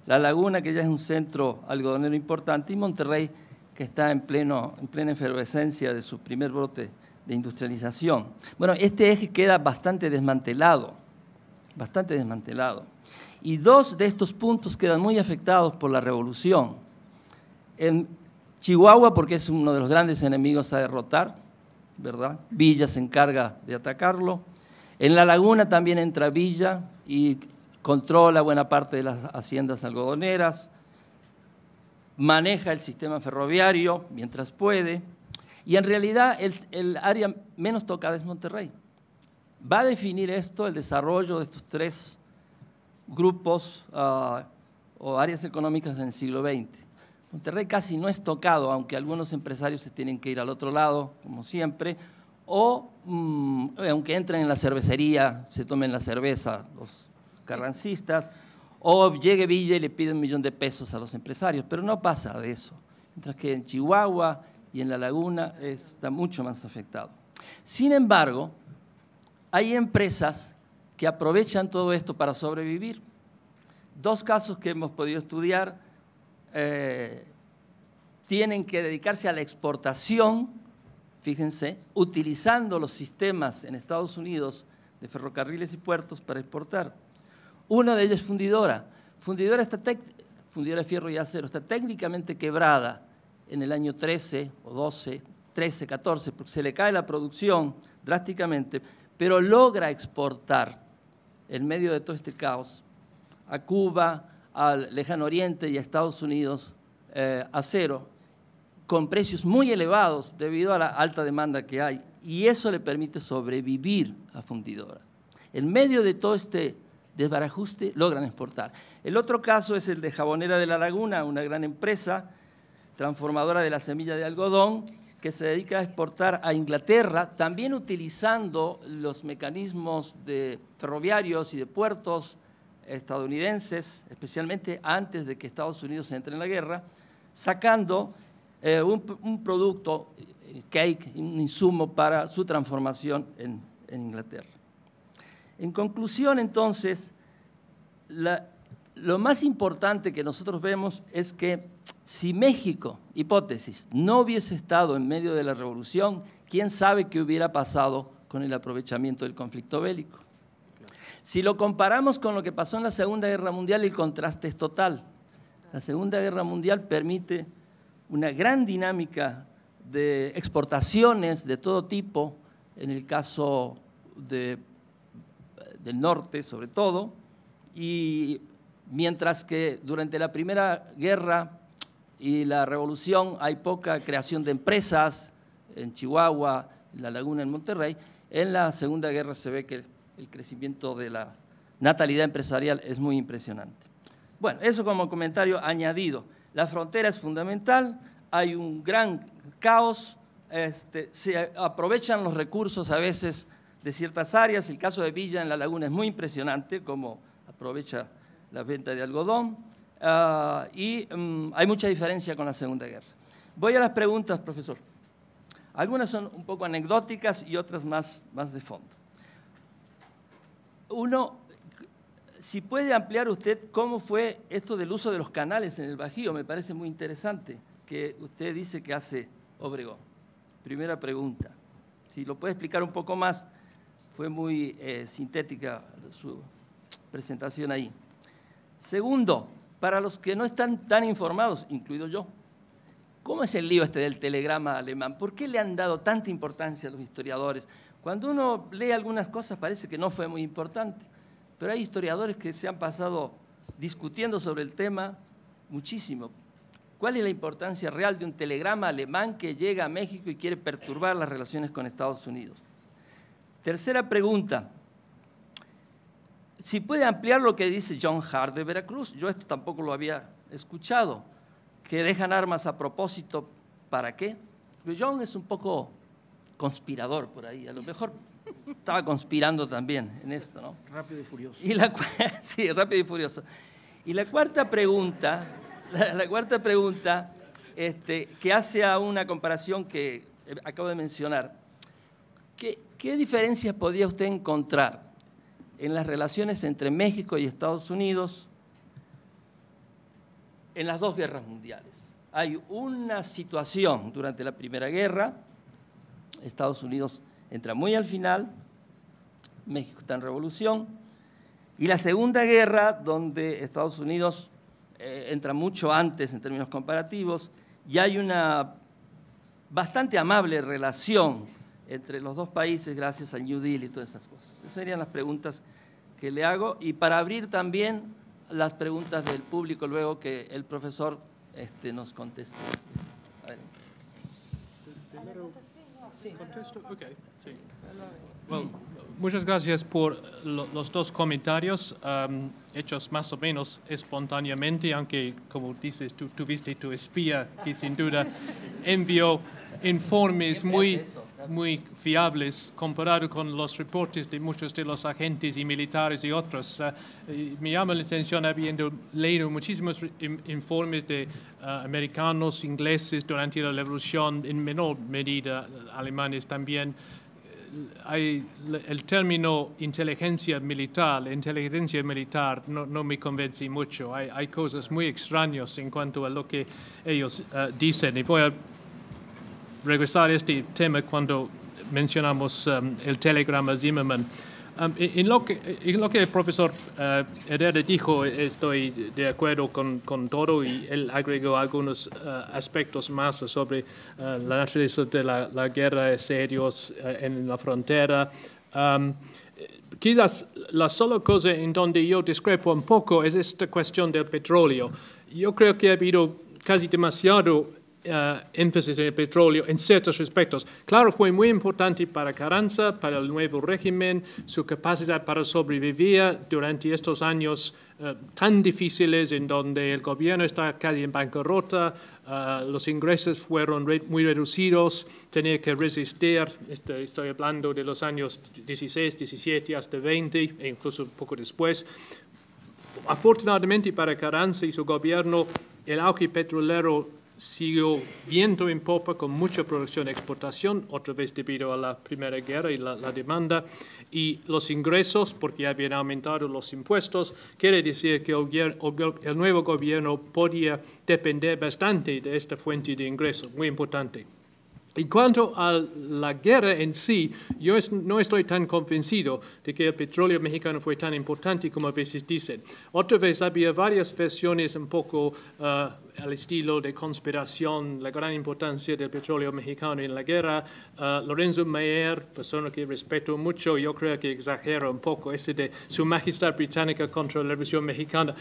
la Laguna, que ya es un centro algodonero importante, y Monterrey, que está en, pleno, en plena efervescencia de su primer brote de industrialización. Bueno, este eje queda bastante desmantelado, bastante desmantelado. Y dos de estos puntos quedan muy afectados por la revolución. En Chihuahua, porque es uno de los grandes enemigos a derrotar, ¿verdad? Villa se encarga de atacarlo. En La Laguna también entra Villa y controla buena parte de las haciendas algodoneras, maneja el sistema ferroviario mientras puede, y en realidad el, área menos tocada es Monterrey. Va a definir esto el desarrollo de estos tres grupos ah, o áreas económicas en el siglo XX. Monterrey casi no es tocado, aunque algunos empresarios se tienen que ir al otro lado, como siempre, o mm, aunque entren en la cervecería, se tomen la cerveza los carrancistas, o llegue Villa y le pide un millón de pesos a los empresarios, pero no pasa de eso, mientras que en Chihuahua y en La Laguna está mucho más afectado. Sin embargo, hay empresas que aprovechan todo esto para sobrevivir. Dos casos que hemos podido estudiar eh, tienen que dedicarse a la exportación, fíjense, utilizando los sistemas en Estados Unidos de ferrocarriles y puertos para exportar. Una de ellas es Fundidora. Fundidora, de Fierro y Acero está técnicamente quebrada en el año 13 o 12, 13, 14, porque se le cae la producción drásticamente, pero logra exportar en medio de todo este caos a Cuba, al lejano oriente y a Estados Unidos eh, acero con precios muy elevados debido a la alta demanda que hay y eso le permite sobrevivir a Fundidora. En medio de todo este desbarajuste logran exportar. El otro caso es el de Jabonera de la Laguna, una gran empresa transformadora de la semilla de algodón que se dedica a exportar a Inglaterra, también utilizando los mecanismos de ferroviarios y de puertos estadounidenses, especialmente antes de que Estados Unidos entre en la guerra, sacando eh, un, producto, cake, un insumo para su transformación en Inglaterra. En conclusión, entonces, lo más importante que nosotros vemos es que si México, hipótesis, no hubiese estado en medio de la revolución, quién sabe qué hubiera pasado con el aprovechamiento del conflicto bélico. Si lo comparamos con lo que pasó en la Segunda Guerra Mundial, el contraste es total. La Segunda Guerra Mundial permite una gran dinámica de exportaciones de todo tipo, en el caso de del norte sobre todo, y mientras que durante la Primera Guerra y la Revolución hay poca creación de empresas en Chihuahua, La Laguna, en Monterrey, en la Segunda Guerra se ve que el crecimiento de la natalidad empresarial es muy impresionante. Bueno, eso como comentario añadido. La frontera es fundamental, hay un gran caos, este, se aprovechan los recursos a veces de ciertas áreas. El caso de Villa en La Laguna es muy impresionante, como aprovecha la venta de algodón. Ah, y mm, hay mucha diferencia con la Segunda Guerra. Voy a las preguntas, profesor. Algunas son un poco anecdóticas y otras más, más de fondo. Uno, si puede ampliar usted cómo fue esto del uso de los canales en el Bajío, me parece muy interesante que usted dice que hace Obregón. Primera pregunta. Si lo puede explicar un poco más, fue muy eh, sintética su presentación ahí. Segundo, para los que no están tan informados, incluido yo, ¿cómo es el lío este del telegrama alemán? ¿Por qué le han dado tanta importancia a los historiadores? Cuando uno lee algunas cosas parece que no fue muy importante, pero hay historiadores que se han pasado discutiendo sobre el tema muchísimo. ¿Cuál es la importancia real de un telegrama alemán que llega a México y quiere perturbar las relaciones con Estados Unidos? Tercera pregunta. Si puede ampliar lo que dice John Hart de Veracruz, yo esto tampoco lo había escuchado, que dejan armas a propósito, ¿para qué? Pues John es un poco conspirador por ahí, a lo mejor estaba conspirando también en esto, ¿no? Rápido y furioso. Y la, sí, rápido y furioso. Y la cuarta pregunta, la, cuarta pregunta, este, que hace a una comparación que eh, acabo de mencionar, que ¿Qué diferencias podría usted encontrar en las relaciones entre México y Estados Unidos en las dos guerras mundiales? Hay una situación durante la Primera Guerra, Estados Unidos entra muy al final, México está en revolución, y la Segunda Guerra, donde Estados Unidos eh, entra mucho antes en términos comparativos, y hay una bastante amable relación entre los dos países gracias al New Deal y todas esas cosas. Esas serían las preguntas que le hago y para abrir también las preguntas del público luego que el profesor este, nos conteste. muchas gracias por los dos comentarios um, hechos más o menos espontáneamente, aunque como dices tú tuviste tu espía que sin duda envió informes muy muy fiables comparado con los reportes de muchos de los agentes y militares y otros. Eh, me llama la atención habiendo leído muchísimos informes de eh, americanos, ingleses durante la revolución, en menor medida eh, alemanes también. el término inteligencia militar, inteligencia militar no, me convence mucho. Hay, cosas muy extrañas en cuanto a lo que ellos dicen. Y voy a regresar a este tema cuando mencionamos um, el telegrama Zimmerman. Um, en, lo que, el profesor uh, dijo, estoy de acuerdo con, con todo y él agregó algunos uh, aspectos más sobre uh, la naturaleza de la, guerra de serios en la frontera. Um, quizás la sola cosa en donde yo discrepo un poco es esta cuestión del petróleo. Yo creo que ha habido casi demasiado eh, énfasis en el petróleo en ciertos aspectos. Claro, fue muy importante para Carranza, para el nuevo régimen, su capacidad para sobrevivir durante estos años eh, tan difíciles en donde el gobierno está casi en bancarrota, eh, los ingresos fueron muy reducidos, tenía que resistir, este, estoy hablando de los años 16, 17 hasta 20, e incluso un poco después. Afortunadamente para Carranza y su gobierno, el auge petrolero siguió viento en popa con mucha producción y exportación, otra vez debido a la Primera Guerra y la, demanda, y los ingresos, porque habían aumentado los impuestos, quiere decir que el, el nuevo gobierno podía depender bastante de esta fuente de ingresos, muy importante. En cuanto a la guerra en sí, yo no estoy tan convencido de que el petróleo mexicano fue tan importante como a veces dicen. Otra vez había varias versiones un poco ah, al estilo de conspiración, la gran importancia del petróleo mexicano en la guerra, Ah, Lorenzo Mayer, persona que respeto mucho, yo creo que exagero un poco este de Su Majestad Británica contra la Revisión Mexicana.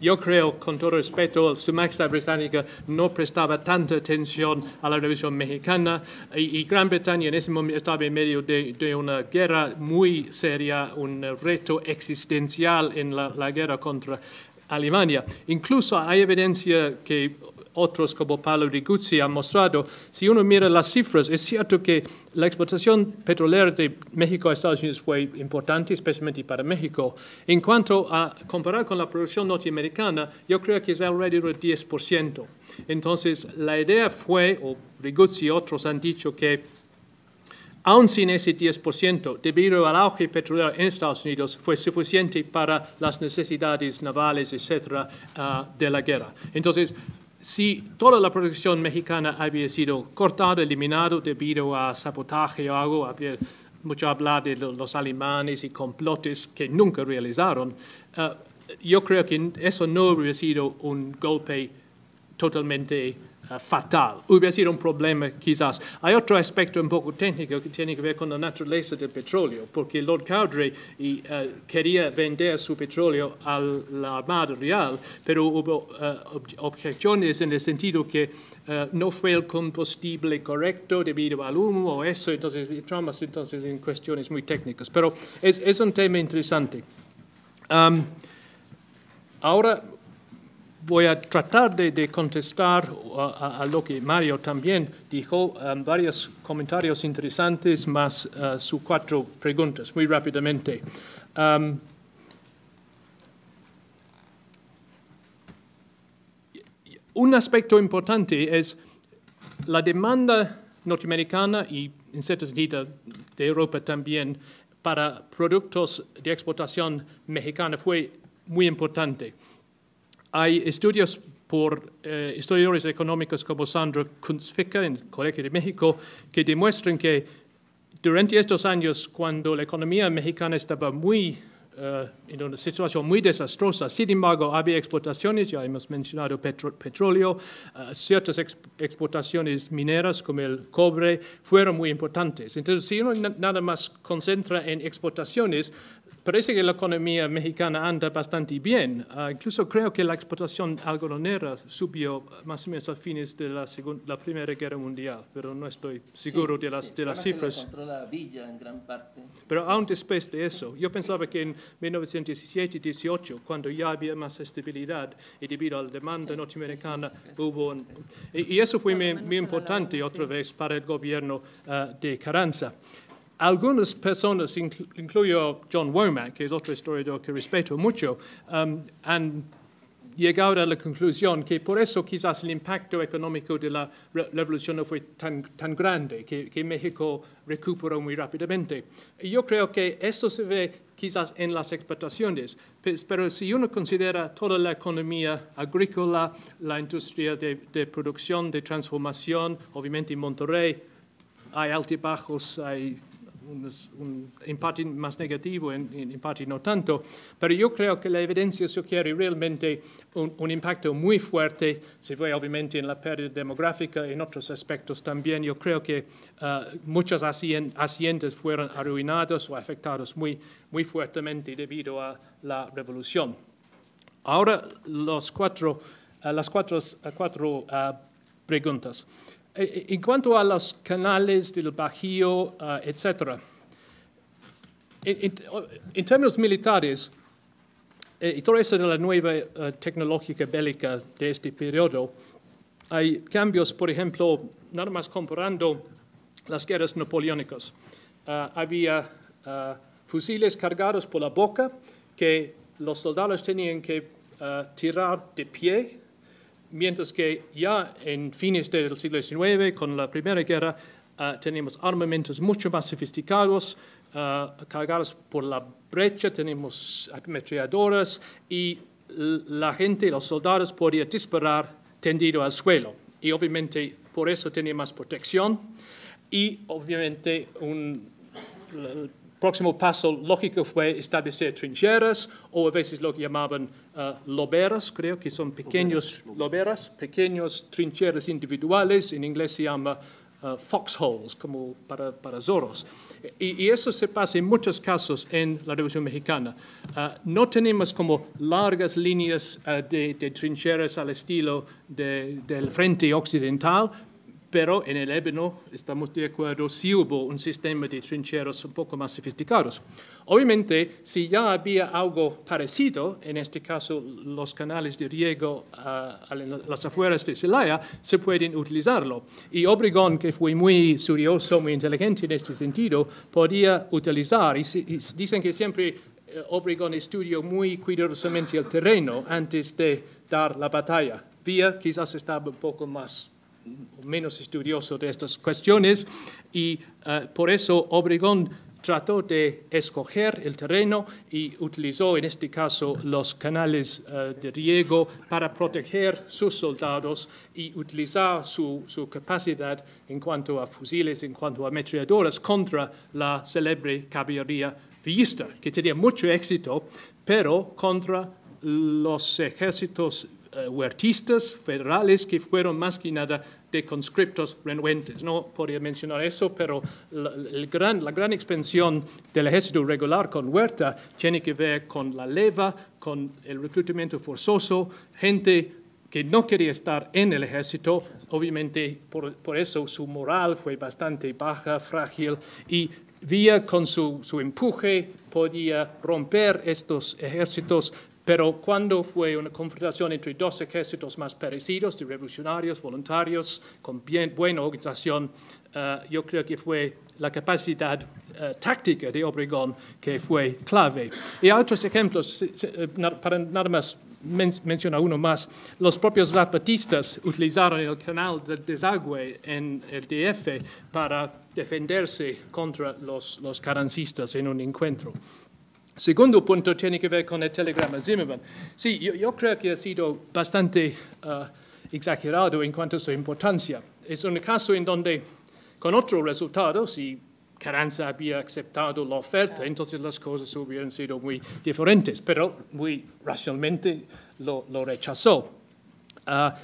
Yo creo, con todo respeto, Su Majestad Británica no prestaba tanta atención a la Revisión Mexicana y, Gran Bretaña en ese momento estaba en medio de, una guerra muy seria, un reto existencial en la guerra contra Alemania. Incluso hay evidencia que otros como Pablo Riguzzi han mostrado, si uno mira las cifras, es cierto que la exportación petrolera de México a Estados Unidos fue importante, especialmente para México. En cuanto a comparar con la producción norteamericana, yo creo que es alrededor del 10%. Entonces, la idea fue, o Riguzzi y otros han dicho que aún sin ese 10%, debido al auge petrolero en Estados Unidos, fue suficiente para las necesidades navales, etcétera, ah, de la guerra. Entonces, si toda la producción mexicana había sido cortada, eliminada debido a sabotaje o algo, había mucho hablar de los alemanes y complotes que nunca realizaron, eh, yo creo que eso no hubiera sido un golpe totalmente eh, fatal. Hubiera sido un problema quizás. Hay otro aspecto un poco técnico que tiene que ver con la naturaleza del petróleo, porque Lord Cowdery eh, quería vender su petróleo a la Armada Real, pero hubo eh, objeciones en el sentido que no fue el combustible correcto debido al humo o eso, entonces, y entonces en cuestiones muy técnicas. Pero es, un tema interesante. ahora voy a tratar de, contestar a, lo que Mario también dijo, um, varios comentarios interesantes más uh, sus cuatro preguntas, muy rápidamente. Um, un aspecto importante es la demanda norteamericana y, en cierta medida, de Europa también para productos de exportación mexicana fue muy importante. Hay estudios por eh, historiadores económicos como Sandra Kunzficker en el Colegio de México que demuestran que durante estos años, cuando la economía mexicana estaba muy eh, en una situación muy desastrosa. Sin embargo, había exportaciones, ya hemos mencionado petróleo, eh, ciertas exportaciones mineras como el cobre fueron muy importantes. Entonces, si uno nada más concentra en exportaciones, Parece que la economía mexicana anda bastante bien. Ah, incluso creo que la exportación algodonera subió más o menos a fines de la, la Primera Guerra Mundial, pero no estoy seguro de las, de las cifras. Pero aún después de eso, yo pensaba que en 1917-18, y cuando ya había más estabilidad y debido a la demanda norteamericana, hubo... y, eso fue muy, importante otra vez para el gobierno ah, de Carranza algunas personas, incluyo John Womack, que es otro historiador que respeto mucho, um, han llegado a la conclusión que por eso quizás el impacto económico de la revolución no fue tan, grande, que, México recuperó muy rápidamente. yo creo que eso se ve quizás en las exportaciones, pues, pero si uno considera toda la economía agrícola, la industria de, de producción, de transformación, obviamente en Monterrey, hay altibajos, hay un, impacto más negativo, en, parte no tanto, pero yo creo que la evidencia sugiere realmente un, impacto muy fuerte, se ve obviamente en la pérdida demográfica, en otros aspectos también. Yo creo que ah, muchos hacientes fueron arruinados o afectados muy, muy fuertemente debido a la revolución. Ahora ah, las ah, cuatro, preguntas. Eh, en cuanto a los canales del Bajío, eh, etc., en, términos militares, eh, y todo eso de la nueva tecnológica bélica de este periodo, hay cambios, por ejemplo, nada más comparando las guerras napoleónicas. había fusiles cargados por la boca que los soldados tenían que tirar de pie mientras que ya en fines del siglo XIX, con la Primera Guerra, ah, tenemos armamentos mucho más sofisticados, ah, cargados por la brecha, tenemos ametralladoras y la gente, los soldados, podían disparar tendido al suelo. Y obviamente por eso tenía más protección y obviamente un, próximo paso lógico fue establecer trincheras o a veces lo que llamaban eh, loberas, creo que son pequeños loberas, pequeños trincheras individuales, en inglés se llama eh, foxholes, como para, zorros. Y, eso se pasa en muchos casos en la Revolución Mexicana. Eh, no tenemos como largas líneas de, trincheras al estilo del frente occidental, pero en el Ébano estamos de acuerdo si hubo un sistema de trincheros un poco más sofisticados. Obviamente, si ya había algo parecido, en este caso los canales de riego a ah, las afueras de Celaya, se pueden utilizarlo. Y Obregón, que fue muy curioso, muy inteligente en este sentido, podía utilizar, y, dicen que siempre eh, Obregón estudió muy cuidadosamente el terreno antes de dar la batalla. Vía quizás estaba un poco más menos estudioso de estas cuestiones y eh, por eso Obregón trató de escoger el terreno y utilizó en este caso los canales eh, de riego para proteger sus soldados y utilizar su, su, capacidad en cuanto a fusiles, en cuanto a metreadoras, contra la célebre caballería villista, que tenía mucho éxito, pero contra los ejércitos huertistas eh, federales que fueron más que nada de conscriptos renuentes. No podría mencionar eso, pero la, gran, expansión del ejército regular con Huerta tiene que ver con la leva, con el reclutamiento forzoso, gente que no quería estar en el ejército, obviamente por, eso su moral fue bastante baja, frágil, y vía con su empuje podía romper estos ejércitos pero cuando fue una confrontación entre dos ejércitos más parecidos, de revolucionarios, voluntarios, con bien, buena organización, eh, yo creo que fue la capacidad eh, táctica de Obregón que fue clave. Y otros ejemplos, eh, para nada más mencionar uno más, los propios zapatistas utilizaron el canal de desagüe en el DF para defenderse contra los, los carancistas en un encuentro. Segundo punto tiene que ver con el telegrama Zimmerman. Sí, yo, creo que ha sido bastante ah, exagerado en cuanto a su importancia. Es un caso en donde, con otro resultado, si Carranza había aceptado la oferta, entonces las cosas hubieran sido muy diferentes, pero muy racionalmente lo, rechazó. Ah,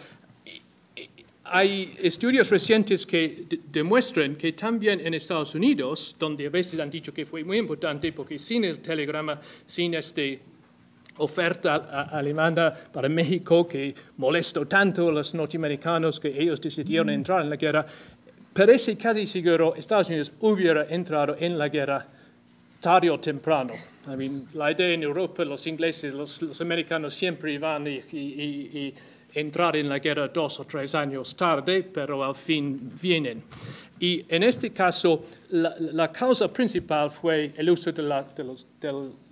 hay estudios recientes que demuestren demuestran que también en Estados Unidos, donde a veces han dicho que fue muy importante porque sin el telegrama, sin esta oferta alemana para México que molestó tanto a los norteamericanos que ellos decidieron mm. entrar en la guerra, parece casi seguro Estados Unidos hubiera entrado en la guerra tarde o temprano. I mean, la idea en Europa, los ingleses, los, americanos siempre iban y entrar en la guerra dos o tres años tarde, pero al fin vienen. Y en este caso, la, causa principal fue el uso del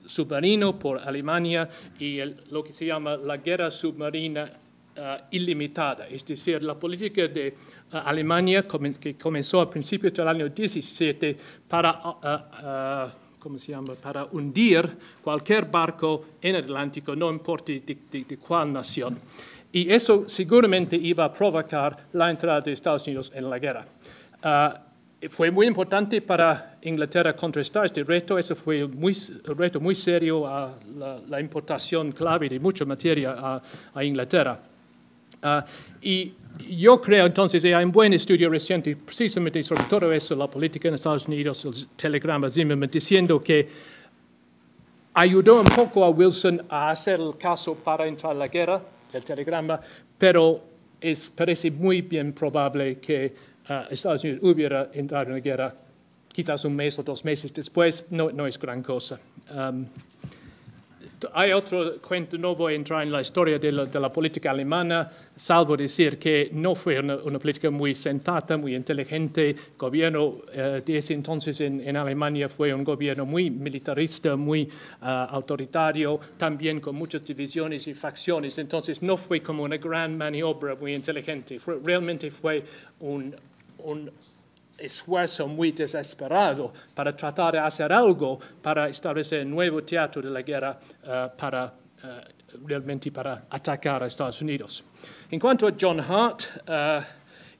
submarino por Alemania y lo que se llama la guerra submarina ah, ilimitada, es decir, la política de ah, Alemania que comenzó a principios del año 17 para... Ah, llama? para hundir cualquier barco en el Atlántico, no importa de cuál nación. Y eso seguramente iba a provocar la entrada de Estados Unidos en la guerra. Ah, fue muy importante para Inglaterra contrastar este reto, eso fue un reto muy serio a la, importación clave de mucha materia a, Inglaterra. Ah, y yo creo entonces que hay un buen estudio reciente precisamente sobre todo eso, la política en Estados Unidos, el telegrama Zimmerman, diciendo que ayudó un poco a Wilson a hacer el caso para entrar a la guerra, el telegrama, pero es, parece muy bien probable que ah, Estados Unidos hubiera entrado en la guerra quizás un mes o dos meses después, no, es gran cosa. Hay otro cuento no a entrar en la historia de la, política alemana, salvo decir que no fue una, política muy sentada, muy inteligente. El gobierno eh, de ese entonces en, Alemania fue un gobierno muy militarista, muy eh, autoritario, también con muchas divisiones y facciones. Entonces no fue como una gran maniobra muy inteligente, realmente fue un esfuerzo muy desesperado para tratar de hacer algo para establecer un nuevo teatro de la guerra eh, para, eh, realmente para atacar a Estados Unidos. En cuanto a John Hart eh,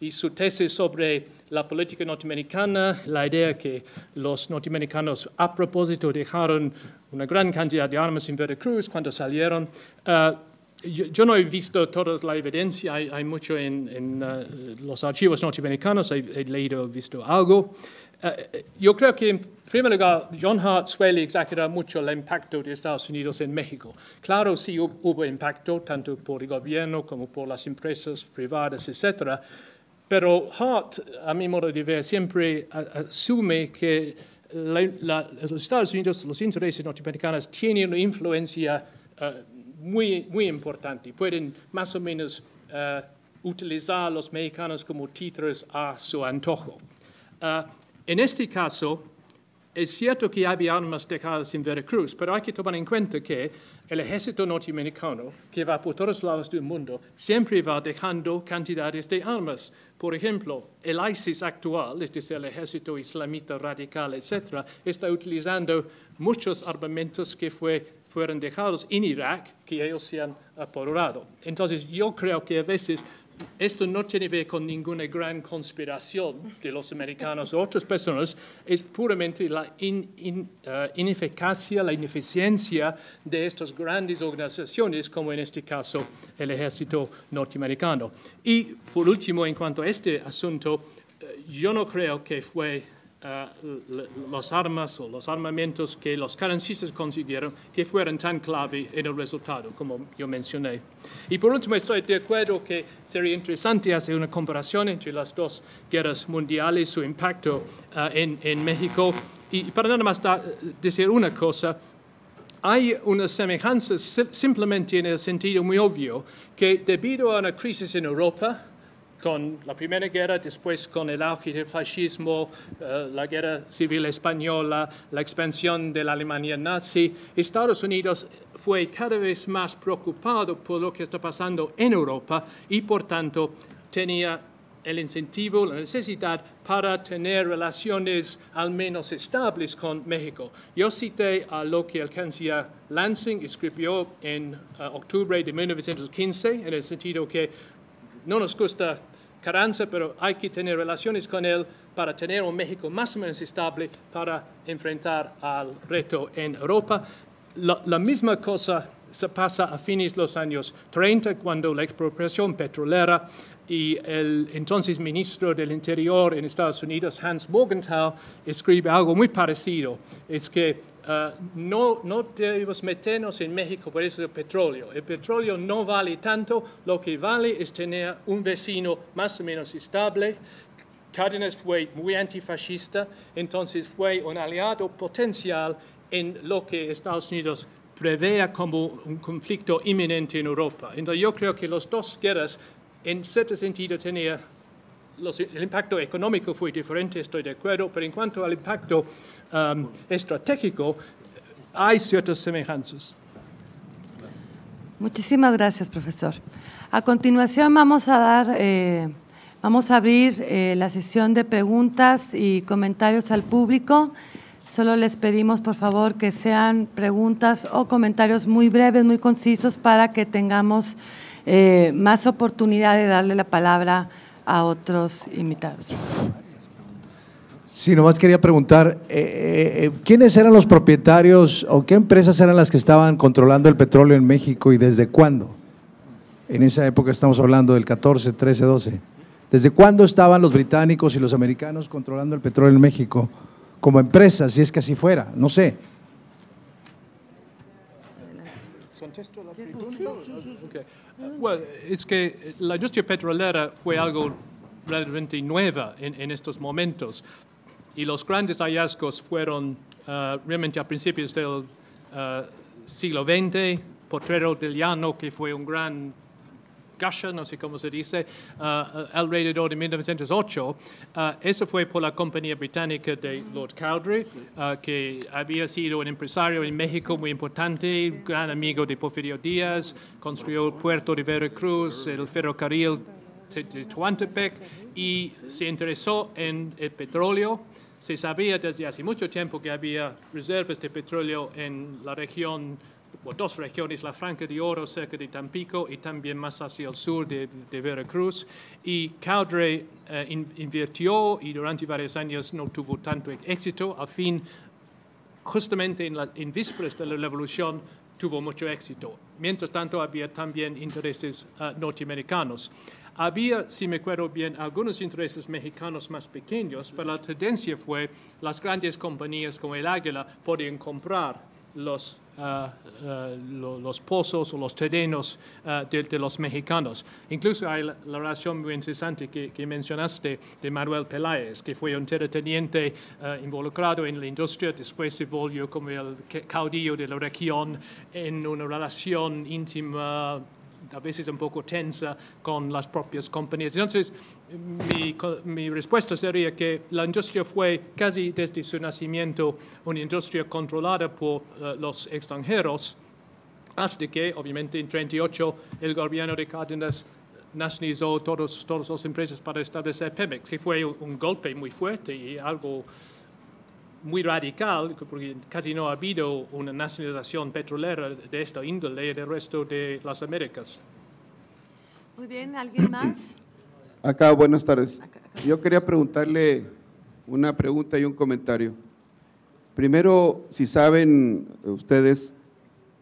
y su tesis sobre la política norteamericana, la idea que los norteamericanos a propósito dejaron una gran cantidad de armas en Veracruz cuando salieron, yo, no he visto toda la evidencia, hay, mucho en, eh, los archivos norteamericanos, he, he leído, visto algo. Eh, eh, yo creo que en primer lugar, John Hart suele exagerar mucho el impacto de Estados Unidos en México. Claro, sí hubo impacto, tanto por el gobierno como por las empresas privadas, etc. Pero Hart, a mi modo de ver, siempre asume que los Estados Unidos, los intereses norteamericanos tienen una influencia muy, importante. Pueden más o menos eh, utilizar a los mexicanos como títulos a su antojo. Eh, en este caso, es cierto que había armas dejadas en Veracruz, pero hay que tomar en cuenta que el ejército norteamericano, que va por todos lados del mundo, siempre va dejando cantidades de armas. Por ejemplo, el ISIS actual, es decir, el ejército islamita radical, etc., está utilizando muchos armamentos que fue fueron dejados en Irak, que ellos se han apoderado. Entonces yo creo que a veces esto no tiene que ver con ninguna gran conspiración de los americanos o otras personas, es puramente la eh, ineficacia, la ineficiencia de estas grandes organizaciones, como en este caso el ejército norteamericano. Y por último, en cuanto a este asunto, eh, yo no creo que fue eh, las armas o los armamentos que los carancistas consiguieron que fueran tan clave en el resultado, como yo mencioné. Y por último, estoy de acuerdo que sería interesante hacer una comparación entre las dos guerras mundiales, su impacto eh, en, México. Y para nada más eh, decir una cosa, hay unas semejanza simplemente en el sentido muy obvio que debido a una crisis en Europa, con la Primera Guerra, después con el auge del fascismo, eh, la Guerra Civil Española, la expansión de la Alemania nazi, Estados Unidos fue cada vez más preocupado por lo que está pasando en Europa y por tanto tenía el incentivo, la necesidad para tener relaciones al menos estables con México. Yo cité a lo que el Lansing escribió en eh, octubre de 1915, en el sentido que no nos gusta pero hay que tener relaciones con él para tener un México más o menos estable para enfrentar al reto en Europa. La, misma cosa se pasa a fines de los años 30, cuando la expropiación petrolera y el entonces ministro del Interior en Estados Unidos, Hans Morgenthau, escribe algo muy parecido. Es que Ah, no, debemos meternos en México por eso del petróleo. El petróleo no vale tanto, lo que vale es tener un vecino más o menos estable. Cárdenas fue muy antifascista, entonces fue un aliado potencial en lo que Estados Unidos prevea como un conflicto inminente en Europa. Entonces yo creo que las dos guerras en cierto sentido tenían el impacto económico fue diferente, estoy de acuerdo, pero en cuanto al impacto um, estratégico, hay ciertas semejanzas. Muchísimas gracias, profesor. A continuación vamos a dar, eh, vamos a abrir eh, la sesión de preguntas y comentarios al público. Solo les pedimos, por favor, que sean preguntas o comentarios muy breves, muy concisos, para que tengamos eh, más oportunidad de darle la palabra a otros invitados. Sí, nomás quería preguntar, eh, eh, eh, ¿quiénes eran los propietarios o qué empresas eran las que estaban controlando el petróleo en México y desde cuándo? En esa época estamos hablando del 14, 13, 12. ¿Desde cuándo estaban los británicos y los americanos controlando el petróleo en México como empresas, si es que así fuera? No sé. Sí, sí, sí. Bueno, es que eh, la industria petrolera fue algo relativamente nueva en, estos momentos y los grandes hallazgos fueron ah, realmente a principios del ah, siglo XX, Potrero del Llano, que fue un gran discussion, no sé cómo se dice, uh, alrededor de 1908, uh, eso fue por la compañía británica de Lord Cowdery, uh, que había sido un empresario en México muy importante, gran amigo de Porfirio Díaz, construyó el puerto de Cruz, el ferrocarril de Tuantepec y se interesó en el petróleo. Se sabía desde hace mucho tiempo que había reservas de petróleo en la región o dos regiones, la Franca de Oro cerca de Tampico y también más hacia el sur de, Veracruz. Y Caudre eh, invirtió y durante varios años no tuvo tanto éxito. Al fin, justamente en, vísperas de la revolución, tuvo mucho éxito. Mientras tanto, había también intereses eh, norteamericanos. Había, si me acuerdo bien, algunos intereses mexicanos más pequeños, pero la tendencia fue las grandes compañías como el Águila podían comprar los Ah, ah, los pozos o los terrenos ah, de, los mexicanos. Incluso hay la, relación muy interesante que, que, mencionaste de Manuel Peláez, que fue un terrateniente involucrado en la industria, después se volvió como el caudillo de la región en una relación íntima a veces un poco tensa con las propias compañías. Entonces, mi, respuesta sería que la industria fue casi desde su nacimiento una industria controlada por eh, los extranjeros, hasta que, obviamente, en 38 el gobierno de Cárdenas nacionalizó todas las empresas para establecer Pemex, que fue un golpe muy fuerte y algo muy radical, porque casi no ha habido una nacionalización petrolera de esta índole del resto de las Américas. Muy bien, ¿alguien más? Acá, buenas tardes. Yo quería preguntarle una pregunta y un comentario. Primero, si saben ustedes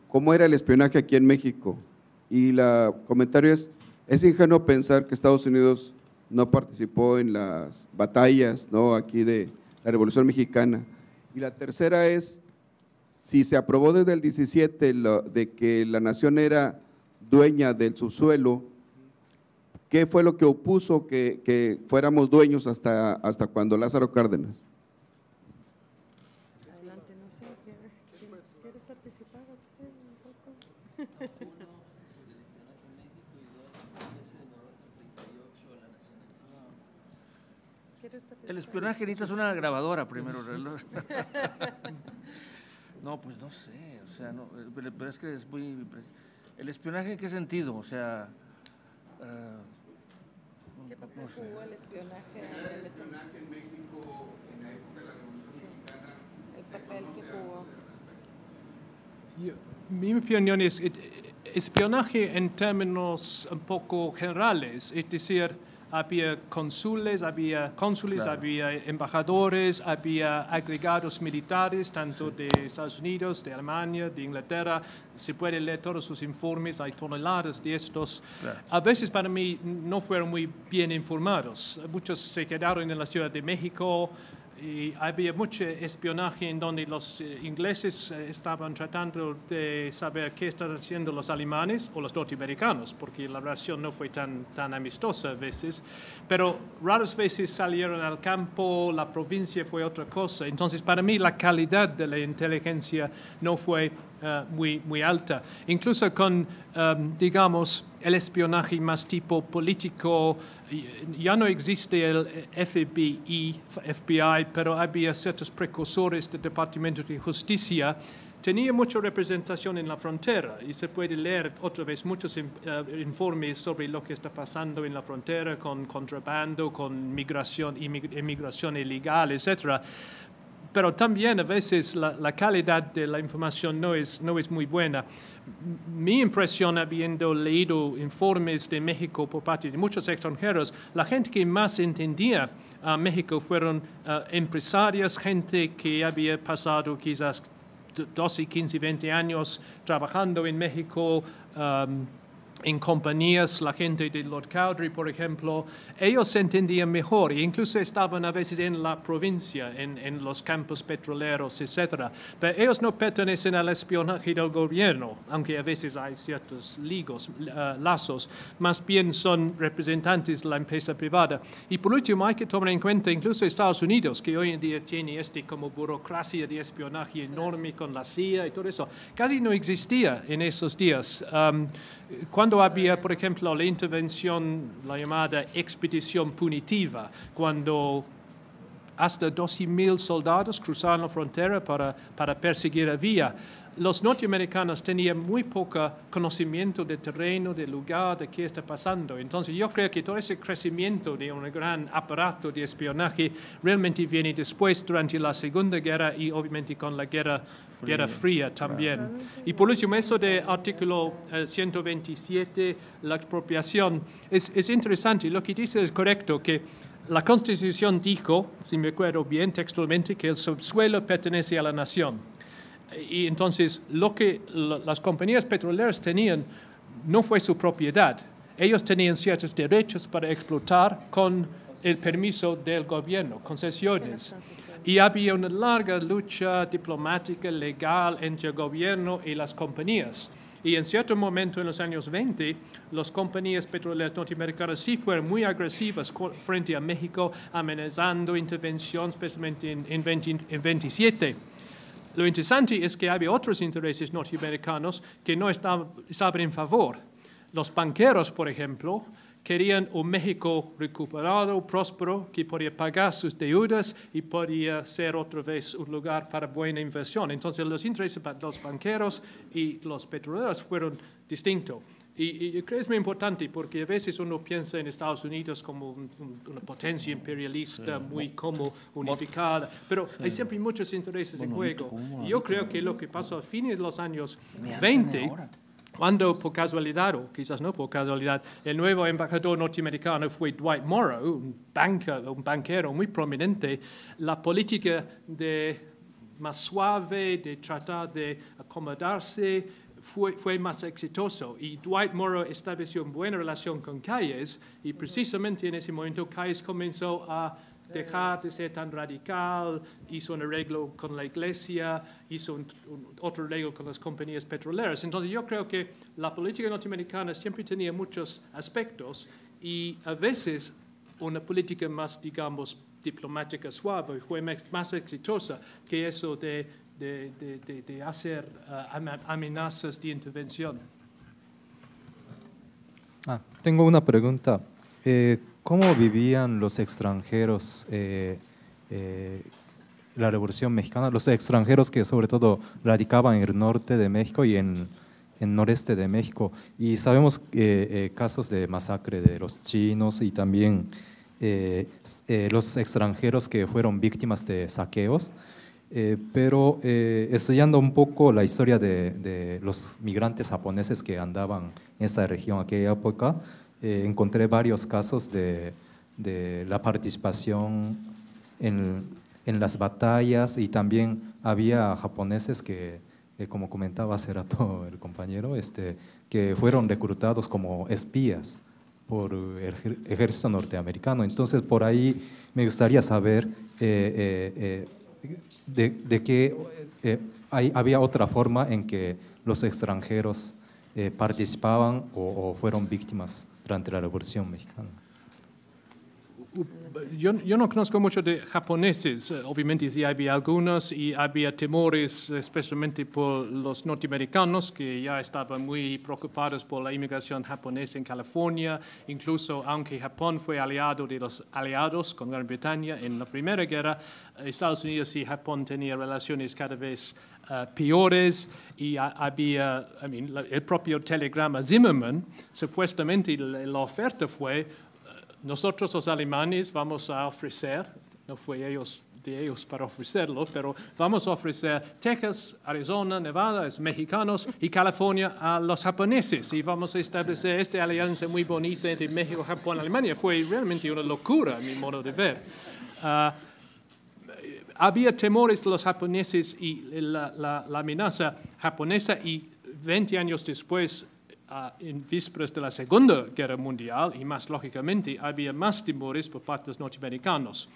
cómo era el espionaje aquí en México. Y el comentario es, es ingenuo pensar que Estados Unidos no participó en las batallas ¿no? aquí de, la Revolución Mexicana. Y la tercera es, si se aprobó desde el 17 de que la nación era dueña del subsuelo, ¿qué fue lo que opuso que, que fuéramos dueños hasta, hasta cuando Lázaro Cárdenas? El espionaje necesita una grabadora primero, reloj. No, pues no sé, o sea, no, eh, pero es que es muy... ¿El espionaje en qué sentido? O sea... Uh, ¿Qué papel no sé. jugó el espionaje? El espionaje en México en la época de la Revolución sí. Mexicana. El papel que jugó. mi opinión es, eh, espionaje en términos un poco generales, es decir, había cónsules, había, cónsules, había embajadores, había agregados militares, tanto de Estados Unidos, de Alemania, de Inglaterra. Se puede leer todos sus informes, hay toneladas de estos. A veces para mí no fueron muy bien informados. Muchos se quedaron en la Ciudad de México, y había mucho espionaje en donde los eh, ingleses eh, estaban tratando de saber qué estaban haciendo los alemanes o los norteamericanos, porque la relación no fue tan, tan amistosa a veces, pero raras veces salieron al campo, la provincia fue otra cosa. Entonces, para mí, la calidad de la inteligencia no fue eh, muy, muy alta, incluso con, em, digamos, el espionaje más tipo político. Ya no existe el FBI, FBI pero había ciertos precursores del Departamento de Justicia tenía mucha representación en la frontera y se puede leer otra vez muchos eh, informes sobre lo que está pasando en la frontera con contrabando, con migración, inmigración ilegal, etc pero también a veces la, calidad de la información no es, no es muy buena. Mi impresión, habiendo leído informes de México por parte de muchos extranjeros, la gente que más entendía a México fueron eh, empresarios, empresarias, gente que había pasado quizás 12, 15, 20 años trabajando en México. Um, en compañías, la gente de Lord Cowdery, por ejemplo, ellos se entendían mejor e incluso estaban a veces en la provincia, en, en, los campos petroleros, etc. Pero ellos no pertenecen al espionaje del gobierno, aunque a veces hay ciertos ligos, eh, lazos, más bien son representantes de la empresa privada. Y por último, hay que tomar en cuenta incluso Estados Unidos, que hoy en día tiene este como burocracia de espionaje enorme con la CIA y todo eso, casi no existía en esos días cuando había, por ejemplo, la intervención, la llamada expedición punitiva, cuando hasta 12.000 soldados cruzaron la frontera para, para perseguir a Villa, los norteamericanos tenían muy poco conocimiento del terreno, del lugar, de qué está pasando. Entonces yo creo que todo ese crecimiento de un gran aparato de espionaje realmente viene después, durante la Segunda Guerra y obviamente con la Guerra Fría, también. Y por último, eso del artículo 127, eh, la expropiación, es interesante. Lo que dice es correcto, que la Constitución dijo, si me acuerdo bien textualmente, que el subsuelo pertenece a la nación y entonces lo que las compañías petroleras tenían no fue su propiedad. Ellos tenían ciertos derechos para explotar con el permiso del gobierno, concesiones. Y había una larga lucha diplomática, legal entre el gobierno y las compañías. Y en cierto momento, en los años 20, las compañías petroleras norteamericanas sí fueron muy agresivas frente a México, amenazando intervención, especialmente en, en 27. Lo interesante es que había otros intereses norteamericanos que no estaban, en favor. Los banqueros, por ejemplo, querían un México recuperado, próspero, que podía pagar sus deudas y podía ser otra vez un lugar para buena inversión. Entonces los intereses de los banqueros y los petroleros fueron distintos. Y, creo que es muy importante porque a veces uno piensa en Estados Unidos como una potencia imperialista muy como unificada, pero hay siempre muchos intereses en juego. yo creo que lo que pasó a fines de los años 20 cuando por casualidad, o quizás no por casualidad, el nuevo embajador norteamericano fue Dwight Morrow, un, banca, un banquero muy prominente, la política de más suave, de tratar de acomodarse, fue, más exitoso y Dwight Morrow estableció una buena relación con Calles y precisamente en ese momento Calles comenzó a dejar de ser tan radical, hizo un arreglo con la iglesia, hizo otro arreglo con las compañías petroleras. Entonces yo creo que la política norteamericana siempre tenía muchos aspectos y a veces una política más, digamos, diplomática suave fue más exitosa que eso de de, de, de hacer eh, amenazas de intervención. Ah, tengo una pregunta. Eh, ¿Cómo vivían los extranjeros eh, la Revolución Mexicana? Los extranjeros que sobre todo radicaban en el norte de México y en el noreste de México. Y sabemos casos de masacre de los chinos y también los extranjeros que fueron víctimas de saqueos. Eh, pero eh, estudiando un poco la historia de, los migrantes japoneses que andaban en esta región aquella época, eh, encontré varios casos de, la participación en, las batallas y también había japoneses que, como comentaba hace rato el compañero, este, que fueron reclutados como espías por el ejército norteamericano. Entonces, por ahí me gustaría saber de, de que eh, hay, había otra forma en que los extranjeros eh, participaban o, o fueron víctimas durante la Revolución Mexicana yo, yo, no conozco mucho de japoneses, eh, obviamente sí había algunos y había temores, especialmente por los norteamericanos que ya estaban muy preocupados por la inmigración japonesa en California, incluso aunque Japón fue aliado de los aliados con Gran Bretaña en la Primera Guerra, Estados Unidos y Japón tenían relaciones cada vez eh, peores y había, el propio telegrama Zimmerman, supuestamente la, oferta fue nosotros los alemanes vamos a ofrecer, no fue ellos de ellos para ofrecerlo, pero vamos a ofrecer Texas, Arizona, Nevada, es mexicanos y California a los japoneses y vamos a establecer esta alianza muy bonita entre México, Japón, y Alemania. Fue realmente una locura a mi modo de ver. Ah, había temores de los japoneses y la, la amenaza japonesa y 20 años después Ah, en vísperas de la Segunda Guerra Mundial y más lógicamente había más timores por parte de los norteamericanos.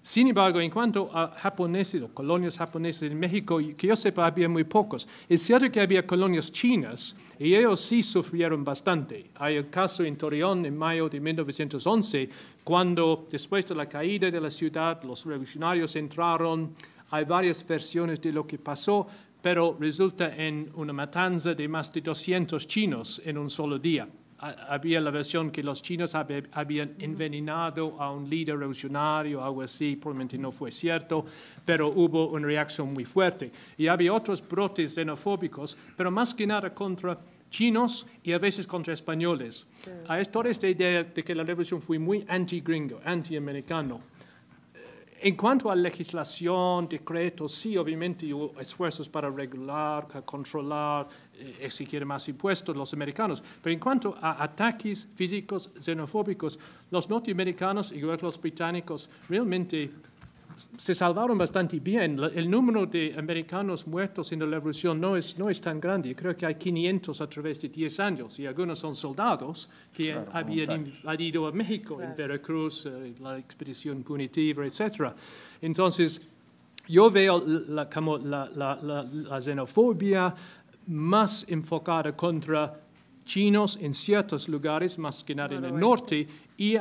Sin embargo, en cuanto a japoneses o colonias japonesas en México, que yo sepa, había muy pocos. Es cierto que había colonias chinas y ellos sí sufrieron bastante. Hay un caso en Torreón en mayo de 1911, cuando después de la caída de la ciudad, los revolucionarios entraron. Hay varias versiones de lo que pasó, pero resulta en una matanza de más de 200 chinos en un solo día. Había la versión que los chinos habían envenenado a un líder revolucionario, algo así, probablemente no fue cierto, pero hubo una reacción muy fuerte. Y había otros brotes xenofóbicos, pero más que nada contra chinos y a veces contra españoles. A Hay toda esta idea de que la revolución fue muy anti-gringo, anti-americano. En cuanto a legislación, decretos, sí, obviamente hubo esfuerzos para regular, controlar, eh, exigir más impuestos los americanos. Pero en cuanto a ataques físicos xenofóbicos, los norteamericanos, y los británicos, realmente se salvaron bastante bien. El número de americanos muertos en la revolución no es, no es tan grande. Creo que hay 500 a través de 10 años y algunos son soldados que habían invadido a México, en Veracruz, eh, la expedición punitiva, etc. Entonces, yo veo la, la, la, xenofobia más enfocada contra chinos en ciertos lugares, más que nada en el norte, y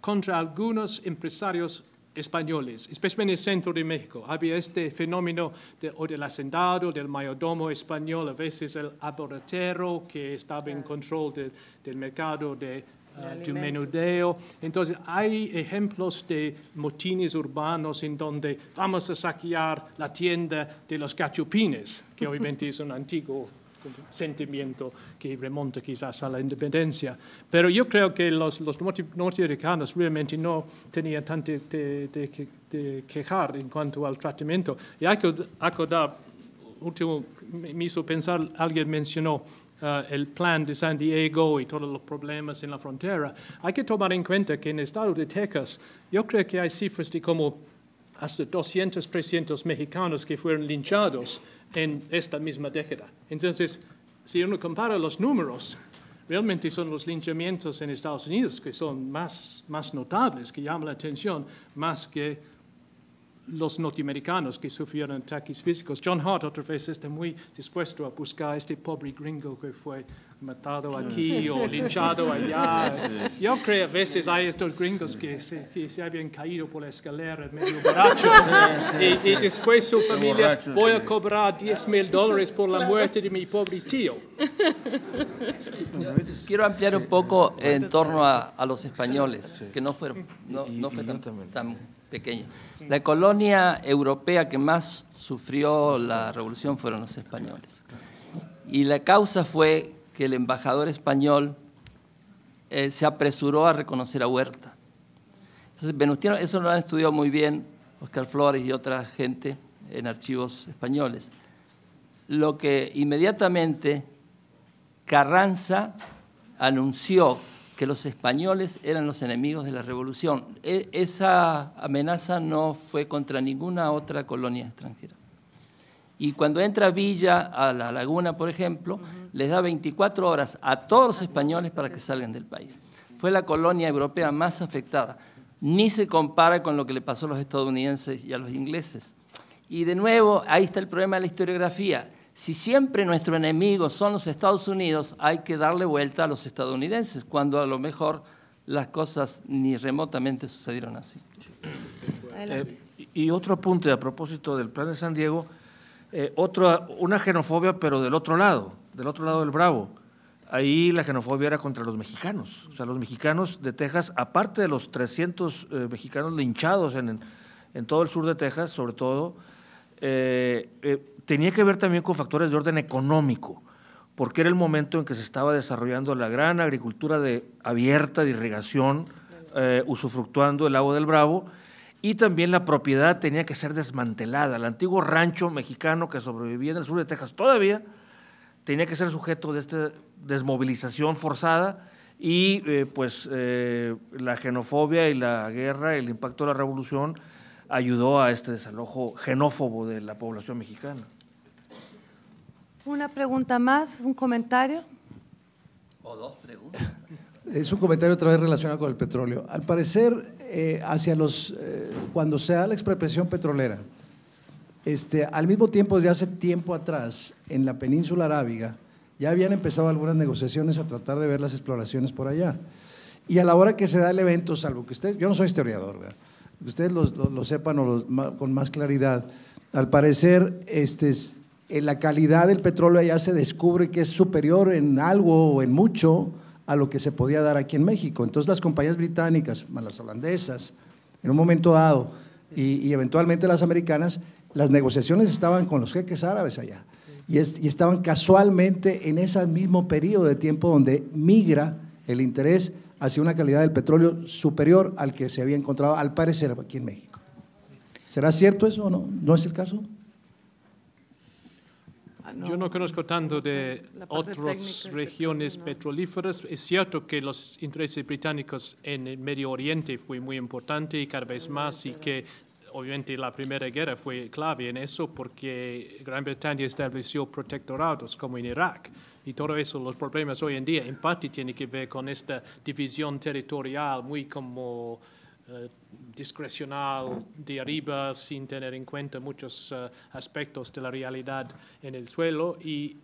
contra algunos empresarios españoles, especialmente en el centro de México. Había este fenómeno de, del hacendado, del mayordomo español, a veces el aborretero que estaba en control del mercado de, ah, menudeo. Entonces, hay ejemplos de motines urbanos en donde vamos a saquear la tienda de los cachupines, que obviamente es un antiguo sentimiento que remonta quizás a la independencia. Pero yo creo que los, los norteamericanos realmente no tenían tanto de, quejar en cuanto al tratamiento. Y hay que acordar, último, me hizo pensar, alguien mencionó uh, el plan de San Diego y todos los problemas en la frontera, hay que tomar en cuenta que en el estado de Texas yo creo que hay cifras de como hasta 200, 300 mexicanos que fueron linchados en esta misma década. Entonces, si uno compara los números, realmente son los linchamientos en Estados Unidos que son más, más notables, que llaman la atención, más que los norteamericanos que sufrieron ataques físicos. John Hart otra vez está muy dispuesto a buscar a este pobre gringo que fue matado aquí o linchado allá. Yo creo a veces hay estos gringos que se, se habían caído por la escalera medio borrachos y, y, después su familia, voy a cobrar 10 mil dólares por la muerte de mi pobre tío. Quiero ampliar un poco en torno a, a los españoles, que no, fueron, no, no fue tan, pequeña. La colonia europea que más sufrió la revolución fueron los españoles. Y la causa fue que el embajador español eh, se apresuró a reconocer a Huerta. Entonces, Venustiano, eso lo han estudiado muy bien Oscar Flores y otra gente en archivos españoles. Lo que inmediatamente Carranza anunció que los españoles eran los enemigos de la revolución. E, esa amenaza no fue contra ninguna otra colonia extranjera. Y cuando entra Villa a la laguna, por ejemplo, les da 24 horas a todos los españoles para que salgan del país. Fue la colonia europea más afectada. Ni se compara con lo que le pasó a los estadounidenses y a los ingleses. Y de nuevo, ahí está el problema de la historiografía si siempre nuestro enemigo son los Estados Unidos, hay que darle vuelta a los estadounidenses, cuando a lo mejor las cosas ni remotamente sucedieron así. Eh, y otro apunte a propósito del plan de San Diego, eh, otra, una xenofobia pero del otro lado, del otro lado del Bravo. Ahí la xenofobia era contra los mexicanos. O sea, los mexicanos de Texas, aparte de los 300 eh, mexicanos linchados en, en todo el sur de Texas, sobre todo, eh, eh, tenía que ver también con factores de orden económico, porque era el momento en que se estaba desarrollando la gran agricultura de, abierta de irrigación, eh, usufructuando el agua del Bravo, y también la propiedad tenía que ser desmantelada. El antiguo rancho mexicano que sobrevivía en el sur de Texas todavía tenía que ser sujeto de esta desmovilización forzada y pues la xenofobia y la guerra, el impacto de la revolución ayudó a este desalojo genófobo de la población mexicana. Una pregunta más, un comentario. Es un comentario otra vez relacionado con el petróleo. Al parecer, eh, hacia los, eh, cuando se da la expropiación petrolera, este, al mismo tiempo, desde hace tiempo atrás, en la península arábiga, ya habían empezado algunas negociaciones a tratar de ver las exploraciones por allá. Y a la hora que se da el evento, salvo que usted, yo no soy historiador, ¿verdad? ustedes lo, sepan o con más claridad. Al parecer, este, en eh, la calidad del petróleo allá se descubre que es superior en algo o en mucho a lo que se podía dar aquí en México. Entonces las compañías británicas, las holandesas, en un momento dado, y, eventualmente las americanas, las negociaciones estaban con los jeques árabes allá. Y, y, estaban casualmente en ese mismo periodo de tiempo donde migra el interés hacia una calidad del petróleo superior al que se había encontrado, al parecer, aquí en México. ¿Será cierto eso o no? ¿No es el caso? Ah, Yo no conozco tanto de otras regiones petrolíferas. Es cierto que los intereses británicos en el Medio Oriente fue muy importante y cada vez más y que obviamente la Primera Guerra fue clave en eso porque Gran Bretaña estableció protectorados como en Irak y todo eso, los problemas hoy en día, en parte tiene que ver con esta división territorial muy como eh, discrecional de arriba sin tener en cuenta muchos eh, aspectos de la realidad en el suelo y,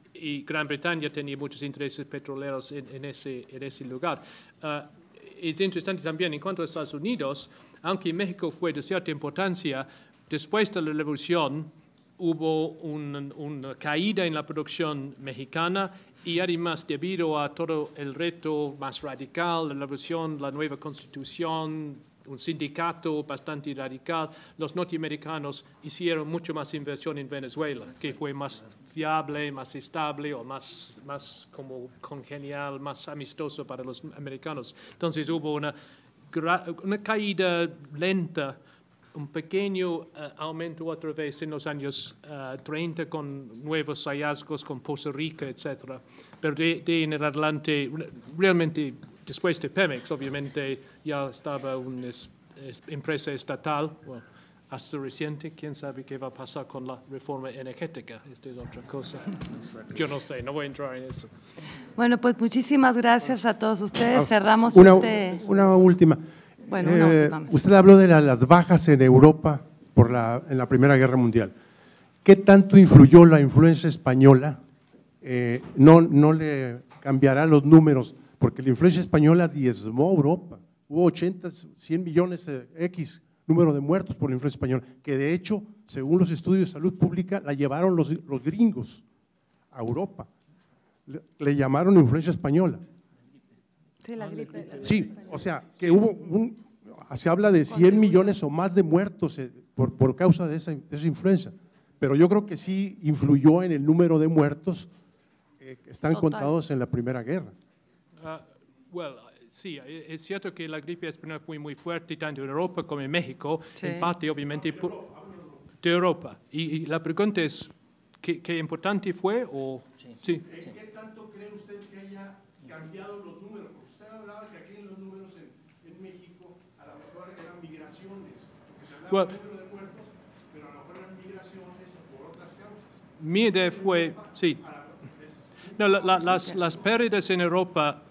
Gran Bretaña tenía muchos intereses petroleros en, ese, en ese, lugar. Eh, es interesante también en cuanto a Estados Unidos, aunque México fue de cierta importancia, después de la revolución hubo un, una caída en la producción mexicana y además debido a todo el reto más radical, la revolución, la nueva constitución, un sindicato bastante radical, los norteamericanos hicieron mucho más inversión en Venezuela, que fue más fiable, más estable o más, como congenial, más amistoso para los americanos. Entonces hubo una caída lenta un pequeño eh, aumento otra vez en los años 30 eh, con nuevos hallazgos con Puerto Rico, etc. Pero de, de, en adelante, realmente después de Pemex, obviamente ya estaba una empresa estatal, hasta reciente, quién sabe qué va a pasar con la reforma energética, esta es otra cosa. Yo no sé, no voy a entrar en eso. Bueno, pues muchísimas gracias a todos ustedes, ah, cerramos este... Una última. Eh, usted habló de las bajas en Europa por la, en la Primera Guerra Mundial. ¿Qué tanto influyó la influencia española? Eh, no, no le cambiará los números, porque la influencia española diezmó Europa. Hubo 80, 100 millones de X número de muertos por la influencia española, que de hecho, según los estudios de salud pública, la llevaron los, gringos a Europa. le llamaron influencia española. Sí, la gripe. Sí, o sea, que hubo un, se habla de 100 millones o más de muertos eh, por, por causa de esa, influencia, esa, influenza. Pero yo creo que sí influyó en el número de muertos eh, que están contados en la Primera Guerra. Bueno, ah, sí, eh, es cierto que la gripe española fue muy fuerte tanto en Europa como en México, en parte obviamente de, Europa, Y, la pregunta es, ¿qué, qué importante fue? O, sí. ¿Qué tanto cree usted que haya cambiado mide fue, sí. las, pérdidas en Europa,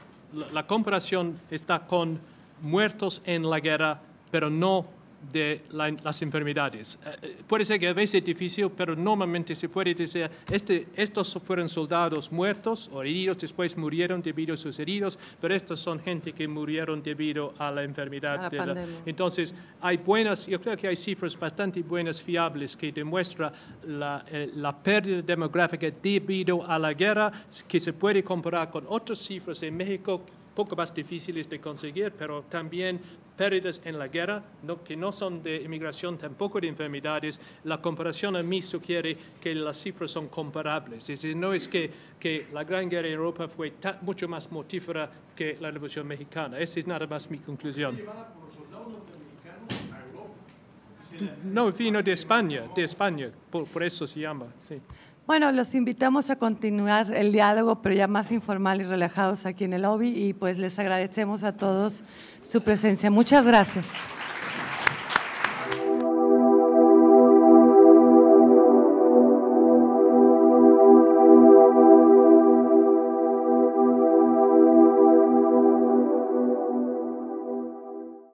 la comparación está con muertos en la guerra, pero no de las enfermedades. Eh, eh, puede ser que a veces es difícil, pero normalmente se puede decir, este, estos fueron soldados muertos o heridos, después murieron debido a sus heridos, pero estos son gente que murieron debido a la enfermedad. entonces, hay buenas, yo creo que hay cifras bastante buenas, fiables, que demuestran la, eh, la pérdida demográfica debido a la guerra, que se puede comparar con otras cifras en México poco más difíciles de conseguir, pero también pérdidas en la guerra, no, que no son de inmigración, tampoco de enfermedades. La comparación a mí sugiere que las cifras son comparables. Es no es que, la Gran Guerra de Europa fue mucho más mortífera que la Revolución Mexicana. Esa es nada más mi conclusión. No, vino de España, de España, por, eso se llama. Bueno, los invitamos a continuar el diálogo, pero ya más informal y relajados aquí en el lobby y pues les agradecemos a todos su presencia. Muchas gracias.